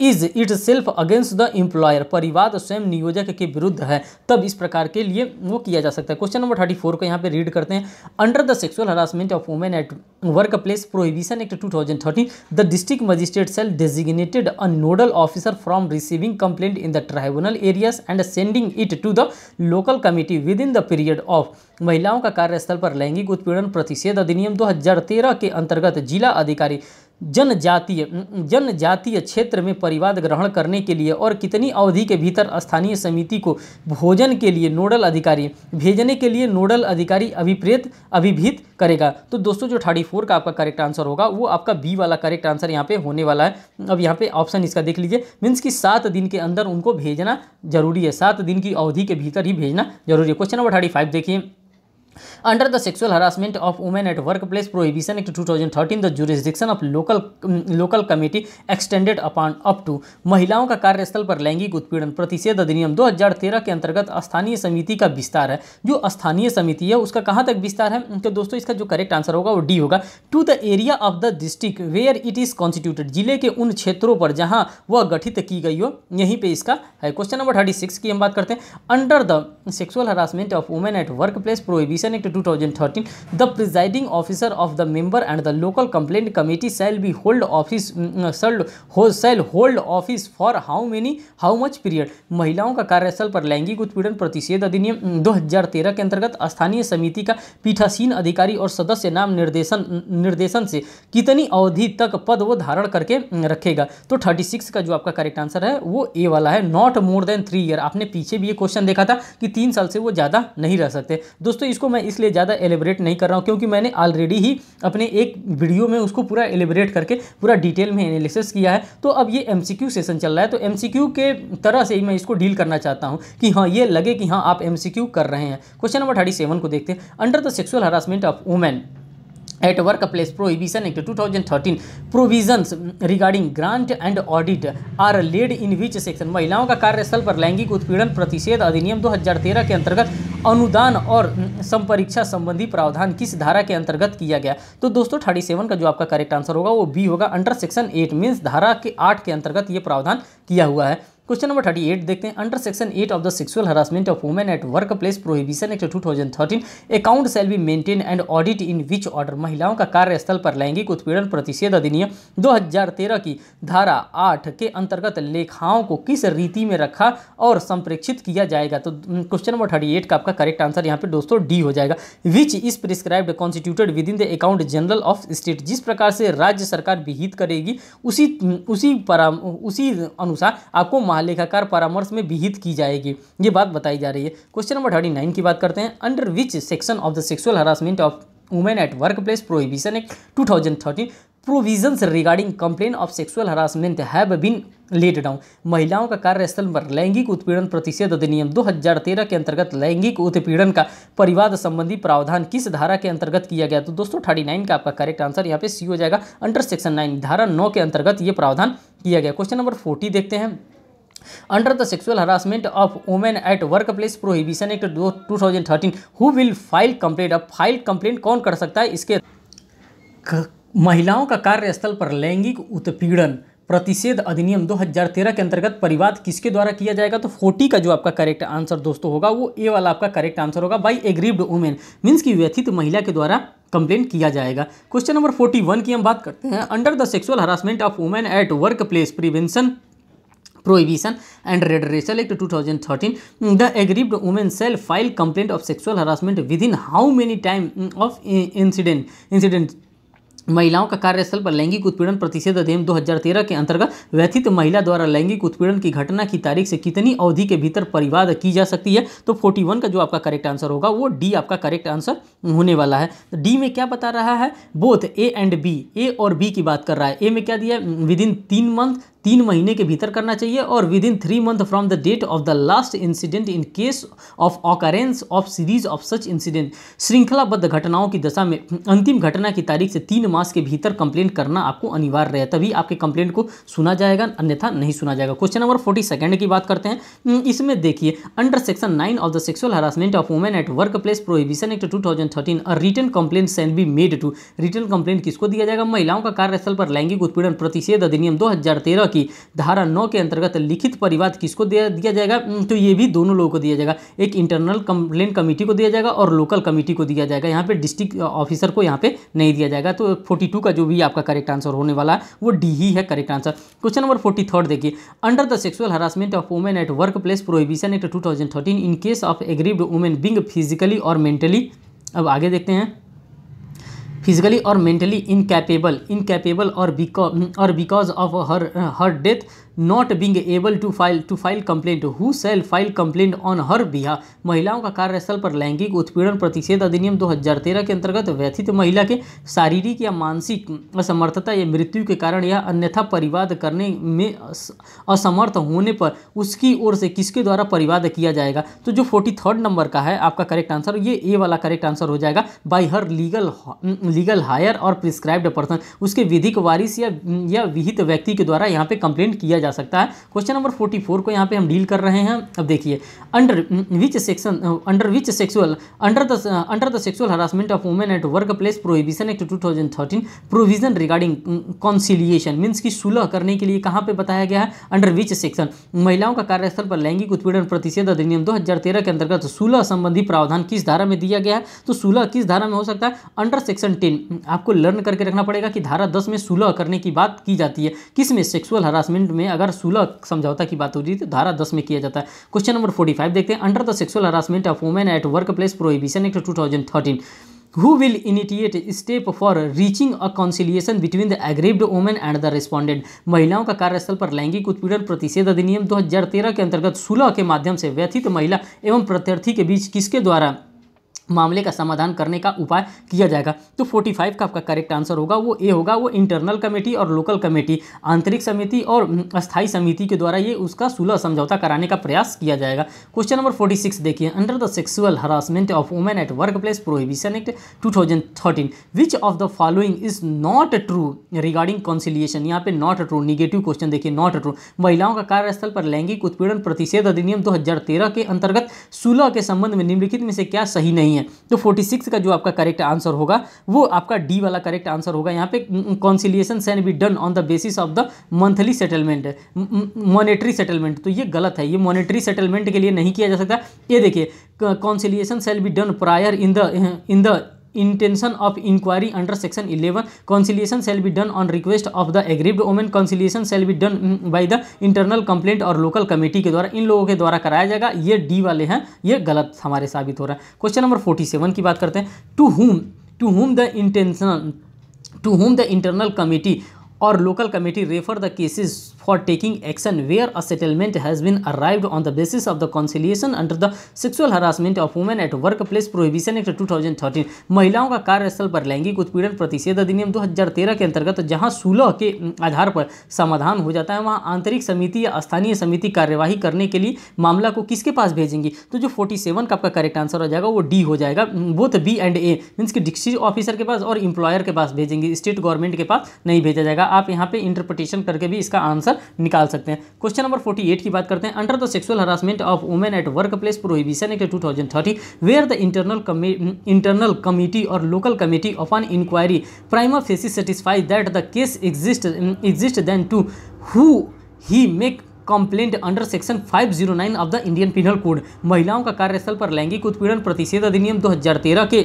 is itself against the employer परिवाद स्वयं नियोजक के विरुद्ध है तब इस प्रकार के लिए वो किया जा सकता है क्वेश्चन नंबर थर्टी फोर को यहाँ पे रीड करते हैं under the sexual harassment of women at work place prohibition act two thousand thirteen the district magistrate shall designated a nodal officer from receiving complaint in the tribunal areas and sending it to the local committee within the period of महिलाओं का कार्यस्थल पर लैंगिक उत्पीड़न प्रतिषेध अधिनियम दो हजार तेरह के अंतर्गत जिला अधिकारी जनजातीय जनजातीय क्षेत्र में परिवाद ग्रहण करने के लिए और कितनी अवधि के भीतर स्थानीय समिति को भोजन के लिए नोडल अधिकारी भेजने के लिए नोडल अधिकारी अभिप्रेत अभिभीत करेगा तो दोस्तों जो थर्टी फोर का आपका करेक्ट आंसर होगा वो आपका बी वाला करेक्ट आंसर यहाँ पे होने वाला है अब यहाँ पे ऑप्शन इसका देख लीजिए मीन्स कि सात दिन के अंदर उनको भेजना जरूरी है सात दिन की अवधि के भीतर ही भेजना जरूरी है क्वेश्चन नंबर थर्टी फाइव देखिए harassment of women at work place prohibition act two thousand thirteen the jurisdiction of local local committee extended upon up to महिलाओं का कार्यस्थल पर लैंगिक उत्पीड़न प्रतिषेध अधिनियम दो हजार तेरह के अंतर्गत स्थानीय समिति का विस्तार है जो स्थानीय समिति है उसका कहाँ तक विस्तार है तो दोस्तों इसका जो करेक्ट आंसर होगा वो डी होगा to the area of the district where it is constituted जिले के उन क्षेत्रों पर जहाँ वह गठित की गई हो यहीं पर इसका है क्वेश्चन नंबर थर्टी सिक्स की हम बात करते हैं under the sexual harassment of women at work place prohibition act 2013 the presiding officer of the member and the local complaint committee shall be hold office mm, mm, shall hold, shall hold office for how many how much period महिलाओं का कार्यस्थल पर लैंगिक उत्पीड़न प्रतिषेध अधिनियम 2013 mm, के अंतर्गत स्थानीय समिति का पीठासीन अधिकारी और सदस्य नाम निर्देशन निर्देशन से कितनी अवधि तक पद वो धारण करके रखेगा तो 36 का जो आपका करेक्ट आंसर है वो ए वाला है not more than three year आपने पीछे भी ये क्वेश्चन देखा था कि तीन साल से वो ज़्यादा नहीं रह सकते दोस्तों इसको मैं इसलिए इसलिए ज़्यादा एलिब्रेट नहीं कर रहा हूँ क्योंकि मैंने ऑलरेडी ही अपने एक वीडियो में उसको पूरा एलिब्रेट करके पूरा डिटेल में एनालिसिस किया है तो अब ये एम सेशन चल रहा है तो एम के तरह से ही मैं इसको डील करना चाहता हूँ कि हाँ ये लगे कि हाँ आप एम कर रहे हैं क्वेश्चन नंबर थर्टी को देखते हैं under the sexual harassment of women at at workplace prohibition act 2013 provisions regarding grant and audit are laid in which section महिलाओं का कार्यस्थल पर लैंगिक उत्पीड़न प्रतिषेध अधिनियम 2013 के अंतर्गत अनुदान और संपरीक्षा संबंधी प्रावधान किस धारा के अंतर्गत किया गया तो दोस्तों थर्टी सेवन का जो आपका करेक्ट आंसर होगा वो बी होगा अंडर सेक्शन एट मीन्स धारा के आठ के अंतर्गत ये प्रावधान किया हुआ है क्वेश्चन नंबर थर्टी एट देखते हैं under section eight of the sexual harassment of women at work place prohibition act two thousand thirteen account shall be maintain and audit in which order महिलाओं का कार्यस्थल पर लैंगिक उत्पीड़न प्रतिषेध अधिनियम 2013 की धारा आठ के अंतर्गत लेखाओं को किस रीति में रखा और संप्रेक्षित किया जाएगा तो क्वेश्चन नंबर थर्टी एट का आपका करेक्ट आंसर यहाँ पे दोस्तों डी हो जाएगा which is prescribed constituted within the account general of state जिस प्रकार से राज्य सरकार विहित करेगी उसी उसी परा उसी अनुसार आपको महालेखाकार परामर्श में विहित की जाएगी ये बात बताई जा रही है क्वेश्चन नंबर थर्टी नाइन की बात करते हैं under which section of the sexual harassment of women at work place prohibition act two thousand thirteen provisions regarding complain of sexual harassment have been laid down महिलाओं का कार्यस्थल पर लैंगिक उत्पीड़न प्रतिषेध अधिनियम 2013 के अंतर्गत लैंगिक उत्पीड़न का परिवाद संबंधी प्रावधान किस धारा के अंतर्गत किया गया तो दोस्तों थर्टी नाइन का आपका करेक्ट आंसर यहाँ पे सी हो जाएगा अंडर सेक्शन नाइन धारा नौ के अंतर्गत ये प्रावधान किया गया क्वेश्चन नंबर फोर्टी देखते हैं under the sexual harassment of women at work place prohibition act दो two thousand thirteen who will file complaint अब फाइल कंप्लेंट कौन कर सकता है इसके महिलाओं का कार्यस्थल पर लैंगिक उत्पीड़न प्रतिषेध अधिनियम 2013 के अंतर्गत परिवाद किसके द्वारा किया जाएगा तो 40 का जो आपका करेक्ट आंसर दोस्तों होगा वो ए वाला आपका करेक्ट आंसर होगा बाई एग्रीव्ड वुमेन मीन्स की व्यथित महिला के द्वारा कंप्लेंट किया जाएगा क्वेश्चन नंबर 41 की हम बात करते हैं under the sexual harassment of women at work place prevention prohibition and act two thousand thirteen the the women shall file complaint of sexual harassment within how many time of incident incident महिलाओं का कार्यस्थल पर लैंगिक उत्पीड़न प्रतिषेध अधिनियम 2013 के अंतर्गत व्यथित महिला द्वारा लैंगिक उत्पीड़न की घटना की तारीख से कितनी अवधि के भीतर परिवाद की जा सकती है तो 41 का जो आपका करेक्ट आंसर होगा वो डी आपका करेक्ट आंसर होने वाला है डी में क्या बता रहा है both A and B A और बी की बात कर रहा है ए में क्या दिया विद इन mm, तीन मंथ तीन महीने के भीतर करना चाहिए और within three month from the date of the last incident in case of occurrence of series of such incident श्रृंखलाबद्ध घटनाओं की दशा में अंतिम घटना की तारीख से तीन मास के भीतर कंप्लेंट करना आपको अनिवार्य है तभी आपके कंप्लेंट को सुना जाएगा अन्यथा नहीं सुना जाएगा क्वेश्चन नंबर फोर्टी सेकेंड की बात करते हैं हम्म, इसमें देखिए under section nine of the sexual harassment of women at work place prohibition act two thousand thirteen a written complaint shall be made to written complaint किसको दिया जाएगा महिलाओं का कार्यस्थल पर लैंगिक उत्पीड़न प्रतिषेध अधिनियम दो हजार तेरह की धारा नौ के अंतर्गत लिखित परिवाद किसको दिया जाएगा हम्म, तो ये भी दोनों लोगों को दिया जाएगा एक इंटरनल कंप्लेन कमेटी को दिया जाएगा और लोकल कमेटी को दिया जाएगा यहाँ पे डिस्ट्रिक्ट ऑफिसर को यहाँ पे नहीं दिया जाएगा तो टू का जो भी आपका करेक्ट आंसर होने वाला है वो डी ही है correct answer question number forty third देखिए under the sexual harassment of women at work place prohibition act two in case of aggrieved women being physically और मेंटली अब आगे देखते हैं फिजिकली और मेंटली इनकैपेबल इनकैपेबल और बिकॉज और because of her her death not being able to file to file complaint who shall file complaint on her behalf महिलाओं का कार्यस्थल पर लैंगिक उत्पीड़न प्रतिषेध अधिनियम 2013 के अंतर्गत व्यथित महिला के शारीरिक या मानसिक असमर्थता या मृत्यु के कारण या अन्यथा परिवाद करने में असमर्थ होने पर उसकी ओर से किसके द्वारा परिवाद किया जाएगा तो जो फोर्टी नंबर का है आपका करेक्ट आंसर ये ए वाला करेक्ट आंसर हो जाएगा by her legal legal heir और प्रिस्क्राइब्ड पर्सन उसके विधिक वारिस या, या विहित व्यक्ति के द्वारा यहाँ पे कंप्लेंट किया जा सकता है क्वेश्चन नंबर फोर्टी फोर को यहाँ पे हम डील कर रहे हैं अब देखिए under which section under which sexual under the under the sexual harassment of women at work place prohibition act two thousand thirteen provision regarding conciliation means की सुलह करने के लिए कहाँ पर बताया गया है अंडर विच सेक्शन महिलाओं का कार्यस्थल पर लैंगिक उत्पीड़न प्रतिषेध अधिनियम 2013 के अंतर्गत सुलह संबंधी प्रावधान किस धारा में दिया गया है तो सुलह किस धारा में हो सकता है अंडर सेक्शन टेन आपको लर्न करके रखना पड़ेगा कि धारा दस में सुलह करने की बात की जाती है किस में सेक्सुअल हरासमेंट में अगर सुलह समझौता की बात हो जाए तो धारा दस में किया जाता है क्वेश्चन नंबर फोर्टी फाइव देखते हैं under the sexual harassment of women at work place prohibition act two thousand thirteen who will initiate step for reaching a conciliation between the aggrieved women and the respondent महिलाओं का कार्यस्थल पर लैंगिक उत्पीड़न प्रतिषेध अधिनियम दो हजार तेरह के अंतर्गत सुलह के माध्यम से व्यथित महिला एवं प्रत्यर्थी के बीच किसके द्वारा मामले का समाधान करने का उपाय किया जाएगा तो 45 का आपका करेक्ट आंसर होगा वो ए होगा वो इंटरनल कमेटी और लोकल कमेटी आंतरिक समिति और अस्थाई समिति के द्वारा ये उसका सुलह समझौता कराने का प्रयास किया जाएगा क्वेश्चन नंबर 46 देखिए under the sexual harassment of women at work place prohibition act two which of the following is not true regarding conciliation यहाँ पे नॉट ट्रू निगेटिव क्वेश्चन देखिए नॉट ट्रू महिलाओं का कार्यस्थल पर लैंगिक उत्पीड़न प्रतिषेध अधिनियम दो के अंतर्गत सुलह के संबंध में निम्नलिखित में से क्या सही नहीं नहीं है तो 46 का जो आपका करेक्ट आंसर होगा वो आपका डी वाला करेक्ट आंसर होगा यहाँ पे conciliation shall be done on the basis of the monthly settlement monetary settlement तो ये गलत है ये मॉनेटरी सेटलमेंट के लिए नहीं किया जा सकता ये देखिए conciliation shall be done prior in the in the intention of inquiry under section eleven conciliation shall be done on request of the aggrieved women conciliation shall be done by the internal complaint और लोकल कमेटी के द्वारा इन लोगों के द्वारा कराया जाएगा ये डी वाले हैं ये गलत हमारे साबित हो रहा है क्वेश्चन नंबर फोर्टी सेवन की बात करते हैं to whom to whom the intention to whom the internal committee और local committee refer the cases for taking action where a settlement has been arrived on the basis of the conciliation under the sexual harassment of women at workplace prohibition act 2013 महिलाओं का कार्यस्थल पर लैंगिक उत्पीड़न प्रतिषेध अधिनियम 2013 के अंतर्गत जहां सुलह के आधार पर समाधान हो जाता है वहां आंतरिक समिति या स्थानीय समिति कार्यवाही करने के लिए मामला को किसके पास भेजेंगी तो जो 47 का आपका करेक्ट आंसर हो जाएगा वो डी हो जाएगा both B and A means कि डिस्ट्रिक्ट ऑफिसर के पास और इंप्लॉयर के पास भेजेंगे स्टेट गवर्नमेंट के पास नहीं भेजा जाएगा आप यहाँ पे इंटरप्रिटेशन करके भी इसका आंसर आंसर निकाल सकते हैं क्वेश्चन नंबर 48 की बात करते हैं under the sexual harassment of women at work place prohibition act two thousand thirty where the internal internal committee और local committee of upon inquiry prima facie satisfy that the case exist exist then to who he make complaint under section 509 of the Indian penal code महिलाओं का कार्यस्थल पर लैंगिक उत्पीड़न प्रतिषेध अधिनियम 2013 के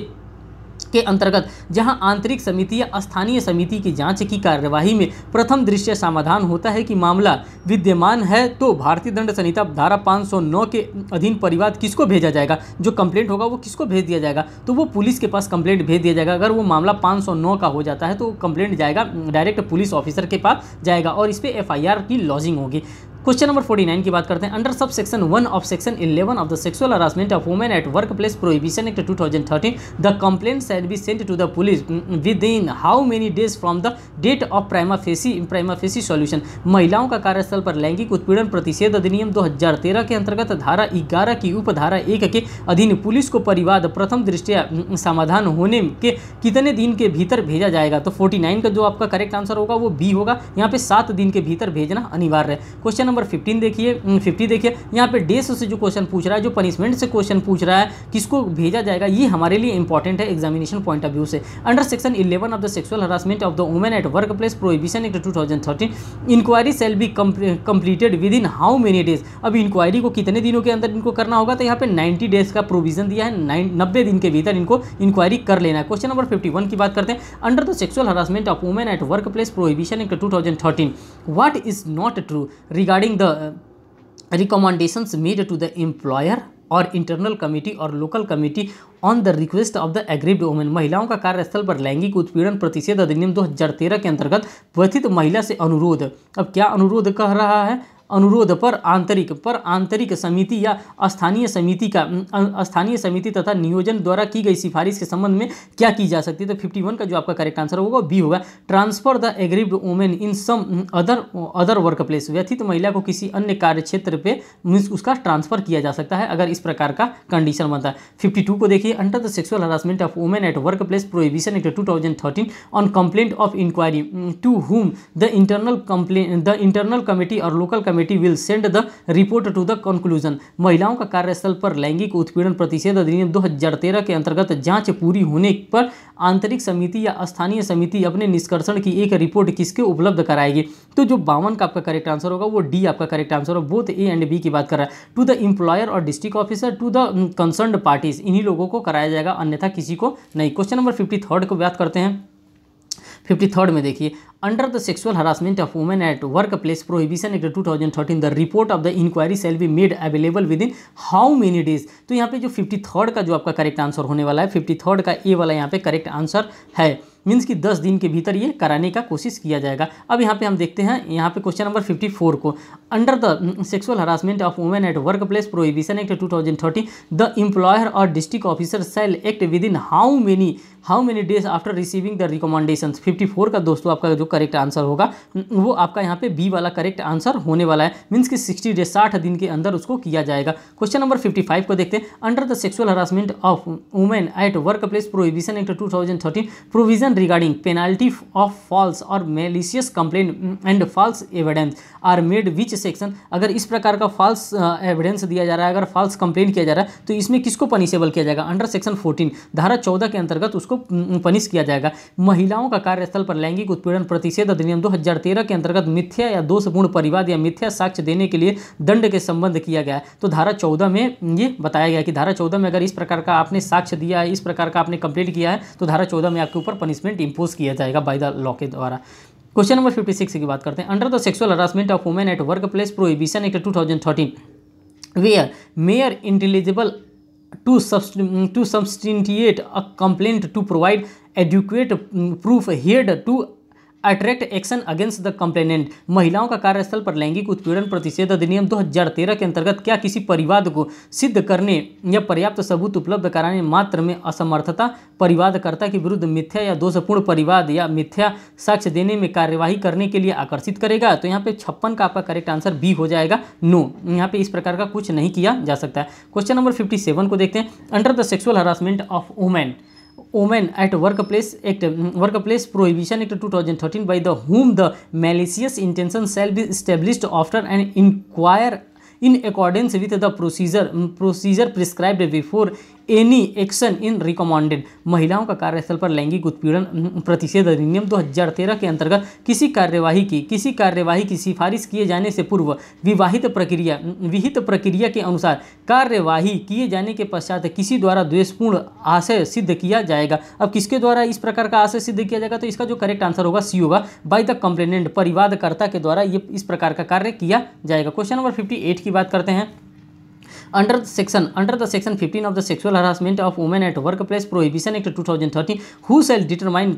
के अंतर्गत जहां आंतरिक समिति या स्थानीय समिति की जांच की कार्यवाही में प्रथम दृश्य समाधान होता है कि मामला विद्यमान है तो भारतीय दंड संहिता धारा 509 के अधीन परिवाद किसको भेजा जाएगा जो कंप्लेंट होगा वो किसको भेज दिया जाएगा तो वो पुलिस के पास कंप्लेंट भेज दिया जाएगा अगर वो मामला पाँच का हो जाता है तो कंप्लेंट जाएगा डायरेक्ट पुलिस ऑफिसर के पास जाएगा और इस पर एफ की लॉजिंग होगी क्वेश्चन नंबर 49 की बात करते हैं under sub section one of section 11 of the sexual harassment of women at work place prohibition act 2013 the complaint shall be sent to the police within how many days from the date of prima facie prima facie solution महिलाओं का कार्यस्थल पर लैंगिक उत्पीड़न प्रतिषेध अधिनियम दो के अंतर्गत धारा ग्यारह की उपधारा एक के अधीन पुलिस को परिवाद प्रथम दृष्टिया समाधान होने के कितने दिन के भीतर भेजा जाएगा तो फोर्टी का जो आपका करेक्ट आंसर होगा वो बी होगा यहाँ पे सात दिन के भीतर भेजना अनिवार्य है क्वेश्चन नंबर फिफ्टीन देखिए हम्म, फिफ्टी देखिए यहाँ पे डेस से जो क्वेश्चन पूछ रहा है जो पनिशमेंट से क्वेश्चन पूछ रहा है किसको भेजा जाएगा ये हमारे लिए इंपॉर्टेंट है एग्जामिनेशन पॉइंट ऑफ व्यू से under section eleven of the sexual harassment of the women at work place prohibition act two thousand thirteen inquiry shall be completed within how many days अब इंक्वायरी को कितने दिनों के अंदर इनको करना होगा तो यहाँ पे नाइन्टी डेज का प्रोविजन दिया है नब्बे दिन के भीतर इनको इंक्वायरी कर लेना है क्वेश्चन नंबर फिफ्टी वन की बात करते हैं under the sexual harassment of women at work place prohibition act two thousand thirteen what is not true regard regarding the uh, recommendations made to the employer और इंटरनल कमेटी और local committee on the request of the aggrieved women महिलाओं का कार्यस्थल पर लैंगिक उत्पीड़न प्रतिषेध अधिनियम 2013 के अंतर्गत व्यथित महिला से अनुरोध अब क्या अनुरोध कह रहा है अनुरोध पर आंतरिक पर आंतरिक समिति या स्थानीय समिति का स्थानीय समिति तथा नियोजन द्वारा की गई सिफारिश के संबंध में क्या की जा सकती है तो फिफ्टी वन का जो आपका करेक्ट आंसर होगा बी होगा transfer the aggrieve women in some other other work place व्यथित महिला को किसी अन्य कार्य क्षेत्र पे मीन्स उसका ट्रांसफर किया जा सकता है अगर इस प्रकार का कंडीशन बनता है फिफ्टी टू को देखिए under the sexual harassment of women at work place prohibition act two thousand thirteen on complaint of inquiry to whom the internal complain the internal committee और local committee committee will send the report to the conclusion महिलाओं का कार्यस्थल पर लैंगिक उत्पीड़न प्रतिषेध अधिनियम 2013 के अंतर्गत जांच पूरी होने पर आंतरिक समिति या स्थानीय समिति अपने निष्कर्षण की एक रिपोर्ट किसके उपलब्ध कराएगी तो जो बावन का आपका करेक्ट आंसर होगा वो डी आपका करेक्ट आंसर होगा बोथ ए एंड बी की बात कर रहा है टू द इम्प्लॉयर और district officer to the concern parties इन्हीं लोगों को कराया जाएगा अन्यथा किसी को नहीं क्वेश्चन नंबर फिफ्टी थर्ड को बात करते हैं फिफ्टी थर्ड में देखिए under the sexual harassment of women at work place prohibition act thirteen the report of the inquiry shall be made available within how many days तो यहाँ पे जो फिफ्टी थर्ड का जो आपका करेक्ट आंसर होने वाला है फिफ्टी थर्ड का ए वाला यहाँ पे करेक्ट आंसर है मीन्स कि दस दिन के भीतर ये कराने का कोशिश किया जाएगा अब यहाँ पे हम देखते हैं यहाँ पे क्वेश्चन नंबर 54 को under the sexual harassment of women at work place prohibition act thousand thirteen the employer और district officer shall act within how many how many days after receiving the recommendation 54 का दोस्तों आपका जो करेक्ट आंसर होगा वो आपका यहाँ पे बी वाला करेक्ट आंसर होने वाला है मीन्स कि सिक्सटी डेज साठ दिन के अंदर उसको किया जाएगा क्वेश्चन नंबर फिफ्टी फाइव को देखते हैं under the sexual harassment of women at work place prohibition act two thousand provision provision regarding penalty of false और malicious complain and false evidence are made which section अगर इस प्रकार का फॉल्स एविडेंस दिया जा रहा है अगर फॉल्स कंप्लेन किया जा रहा है तो इसमें किसको पनिशेबल किया जाएगा अंडर सेक्शन 14 धारा 14 के अंतर्गत उसको पनिश mm, mm, किया जाएगा महिलाओं का कार्यस्थल पर लैंगिक उत्पीड़न प्रतिषेध अधिनियम दो के अंतर्गत मिथ्या या दोषपूर्ण परिवाद या मिथ्या साक्ष्य देने के लिए दंड के संबंध किया गया तो धारा चौदह में ये बताया गया कि धारा चौदह में अगर इस प्रकार का आपने साक्ष्य दिया है इस प्रकार का आपने कंप्लेंट किया है तो धारा चौदह में आपके ऊपर पनिश पनिशमेंट इम्पोज किया जाएगा बाई द लॉ के द्वारा क्वेश्चन नंबर फिफ्टी सिक्स की बात करते हैं under the sexual harassment of women at work place prohibition act two thousand thirteen where mere intelligible to to substantiate a complaint to provide adequate proof had to attract action against the complainant महिलाओं का कार्यस्थल पर लैंगिक उत्पीड़न प्रतिषेध अधिनियम 2013 के अंतर्गत क्या किसी परिवाद को सिद्ध करने या पर्याप्त सबूत उपलब्ध कराने मात्र में असमर्थता परिवादकर्ता के विरुद्ध मिथ्या या दोषपूर्ण परिवाद या मिथ्या साक्ष्य देने में कार्यवाही करने के लिए आकर्षित करेगा तो यहाँ पे छप्पन का आपका करेक्ट आंसर बी हो जाएगा नो यहाँ पे इस प्रकार का कुछ नहीं किया जा सकता है क्वेश्चन नंबर फिफ्टी को देखते हैं under the sexual harassment of women women at workplace act workplace prohibition act 2013 by the whom the malicious intention shall be established after an inquire in accordance with the procedure procedure prescribed before any action in recommended महिलाओं का कार्यस्थल पर लैंगिक उत्पीड़न प्रतिषेध अधिनियम 2013 के अंतर्गत किसी कार्यवाही की किसी कार्यवाही की सिफारिश किए जाने से पूर्व विवाहित प्रक्रिया विहित प्रक्रिया के अनुसार कार्यवाही किए जाने के पश्चात किसी द्वारा द्वेषपूर्ण आशय सिद्ध किया जाएगा अब किसके द्वारा इस प्रकार का आशय सिद्ध किया जाएगा तो इसका जो करेक्ट आंसर होगा सी होगा बाई द कंप्लेनेंट परिवादकर्ता के द्वारा ये इस प्रकार का कार्य किया जाएगा क्वेश्चन नंबर फिफ्टी की बात करते हैं under the section fifteen of the 15 harassment of sexual at work place at act two thousand 2013 who shall determine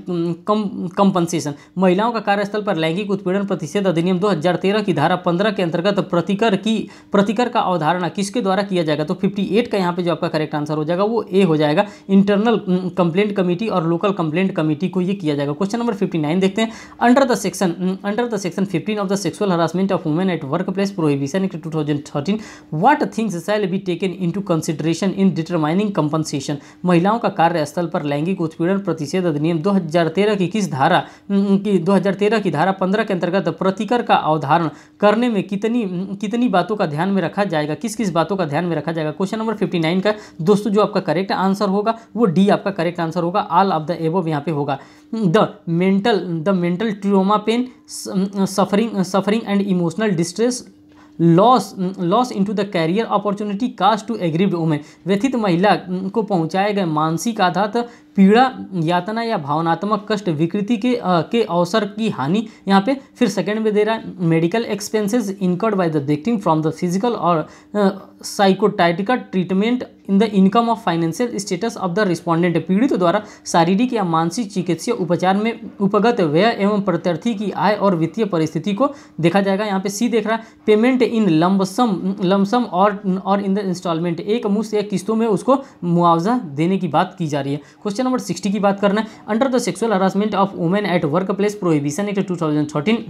compensation महिलाओं का कार्यस्थल पर लैंगिक उत्पीड़न प्रतिषेध अधिनियम 2013 की धारा 15 के अंतर्गत प्रतिकर की प्रतिकर का अवधारणा किसके द्वारा किया जाएगा तो 58 का यहाँ पे जो आपका करेक्ट आंसर हो जाएगा वो ए हो जाएगा इंटरनल कंप्लेंट कमेटी और लोकल कंप्लेंट कमेटी को ये किया जाएगा क्वेश्चन नंबर नाइन देखते हैं under the section under the section fifteen of the sexual harassment of women at work place prohibition act two thousand thirteen what things shall shall be taken into consideration in determining compensation महिलाओं का कार्यस्थल पर लैंगिक उत्पीड़न प्रतिषेध अधिनियम 2013 की किस धारा की 2013 की धारा 15 के अंतर्गत प्रतिकर का अवधारण करने में कितनी कितनी बातों का ध्यान में रखा जाएगा किस किस बातों का ध्यान में रखा जाएगा क्वेश्चन नंबर 59 का दोस्तों जो आपका करेक्ट आंसर होगा वो डी आपका करेक्ट आंसर होगा ऑल ऑफ द एबव यहाँ पे होगा the mental the mental trauma pain suffering suffering and emotional distress loss loss into the career opportunity cost to aggrieved women व्यथित महिला को पहुंचाए गए मानसिक आधात पीड़ा यातना या भावनात्मक कष्ट विकृति के आ, के अवसर की हानि यहाँ पे फिर सेकंड में दे रहा है medical expenses incurred by the victim from the physical और साइकोटाइटिकल treatment in the income of financial status of the respondent पीड़ित द्वारा शारीरिक या मानसिक चिकित्सीय उपचार में उपगत व्यय एवं प्रत्यर्थी की आय और वित्तीय परिस्थिति को देखा जाएगा यहाँ पे सी देख रहा है पेमेंट इन लम्बसम लमसम और और इन द इंस्टॉलमेंट एक मुश्त या किस्तों में उसको मुआवजा देने की बात की जा रही है क्वेश्चन क्वेश्चन नंबर सिक्सटी की बात करना है under the sexual harassment of women at work place prohibition act two thousand thirteen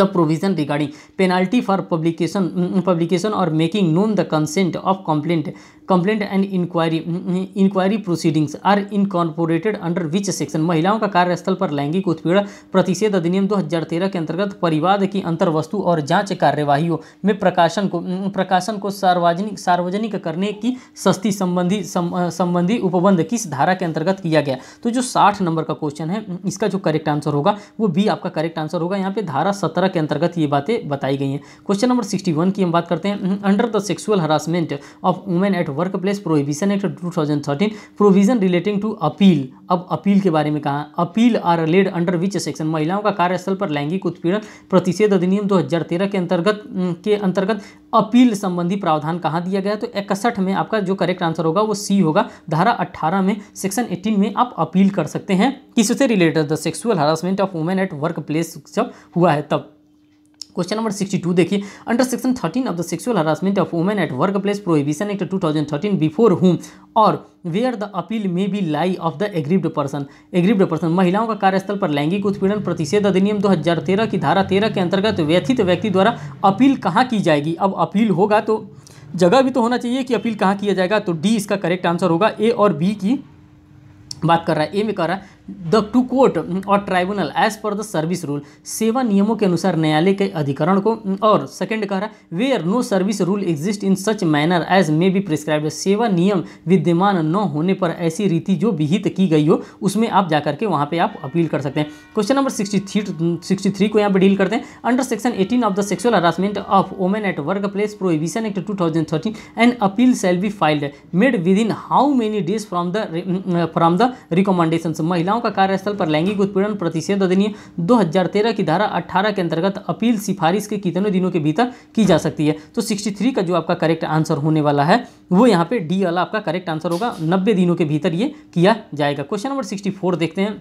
the provision regarding penalty for publication publication और making known the consent of complaint complaint and inquiry inquiry proceedings are incorporated under which section महिलाओं का कार्यस्थल पर लैंगिक उत्पीड़न प्रतिषेध अधिनियम 2013 के अंतर्गत परिवाद की अंतर्वस्तु और जांच कार्यवाहियों में प्रकाशन को mm, प्रकाशन को सार्वजनिक सार्वजनिक करने की सस्ती संबंधी संबंधी उपबंध किस धारा के अंतर्गत किया गया तो जो साठ नंबर का क्वेश्चन है mm, इसका जो करेक्ट आंसर होगा वो बी आपका करेक्ट आंसर होगा यहाँ पे धारा सत्रह के अंतर्गत ये बातें बताई गई हैं क्वेश्चन नंबर सिक्सटी की हम बात करते हैं under the sexual harassment of women at work place prohibition act two thousand thirteen provision relating to appeal अब अपील के बारे में कहा appeal are laid under which section महिलाओं का कार्यस्थल पर लैंगिक उत्पीड़न प्रतिषेध अधिनियम 2013 के अंतर्गत के अंतर्गत अपील संबंधी प्रावधान कहाँ दिया गया तो इकसठ में आपका जो करेक्ट आंसर होगा वो सी होगा धारा अट्ठारह में सेक्शन एटीन में आप अपील कर सकते हैं किससे related the sexual harassment of women at work place जब हुआ है तब क्वेश्चन नंबर सिक्सटी टू देखिए under section thirteen of the sexual harassment of women at work place prohibition act two thousand thirteen before whom और where the appeal may be lie of the aggrieved person aggrieved person महिलाओं का कार्यस्थल पर लैंगिक उत्पीड़न प्रतिषेध अधिनियम 2013 की धारा 13 के अंतर्गत व्यथित व्यक्ति द्वारा अपील कहाँ की जाएगी अब अपील होगा तो जगह भी तो होना चाहिए कि अपील कहाँ किया जाएगा तो डी इसका करेक्ट आंसर होगा ए और बी की बात कर रहा है ए में कर रहा है द टू कोर्ट और tribunal as per the service rule सेवा नियमों के अनुसार न्यायालय के अधिकरण को और सेकंड कह रहा है where no service rule exist in such manner as may be prescribe सेवा नियम विद्यमान न होने पर ऐसी रीति जो विहित की गई हो उसमें आप जाकर के वहाँ पे आप अपील कर सकते हैं question number sixty three sixty three को यहाँ पर डील करते हैं under section eighteen of the sexual harassment of women at work place prohibition act two thousand thirteen and appeal shall be filed made within how many days from the from the recommendation महिला महिलाओं का कार्यस्थल पर लैंगिक उत्पीड़न प्रतिषेध अधिनियम दो की धारा 18 के अंतर्गत अपील सिफारिश के कितने दिनों के भीतर की जा सकती है तो सिक्सटी का जो आपका करेक्ट आंसर होने वाला है वो यहाँ पे डी वाला आपका करेक्ट आंसर होगा नब्बे दिनों के भीतर ये किया जाएगा क्वेश्चन नंबर सिक्सटी देखते हैं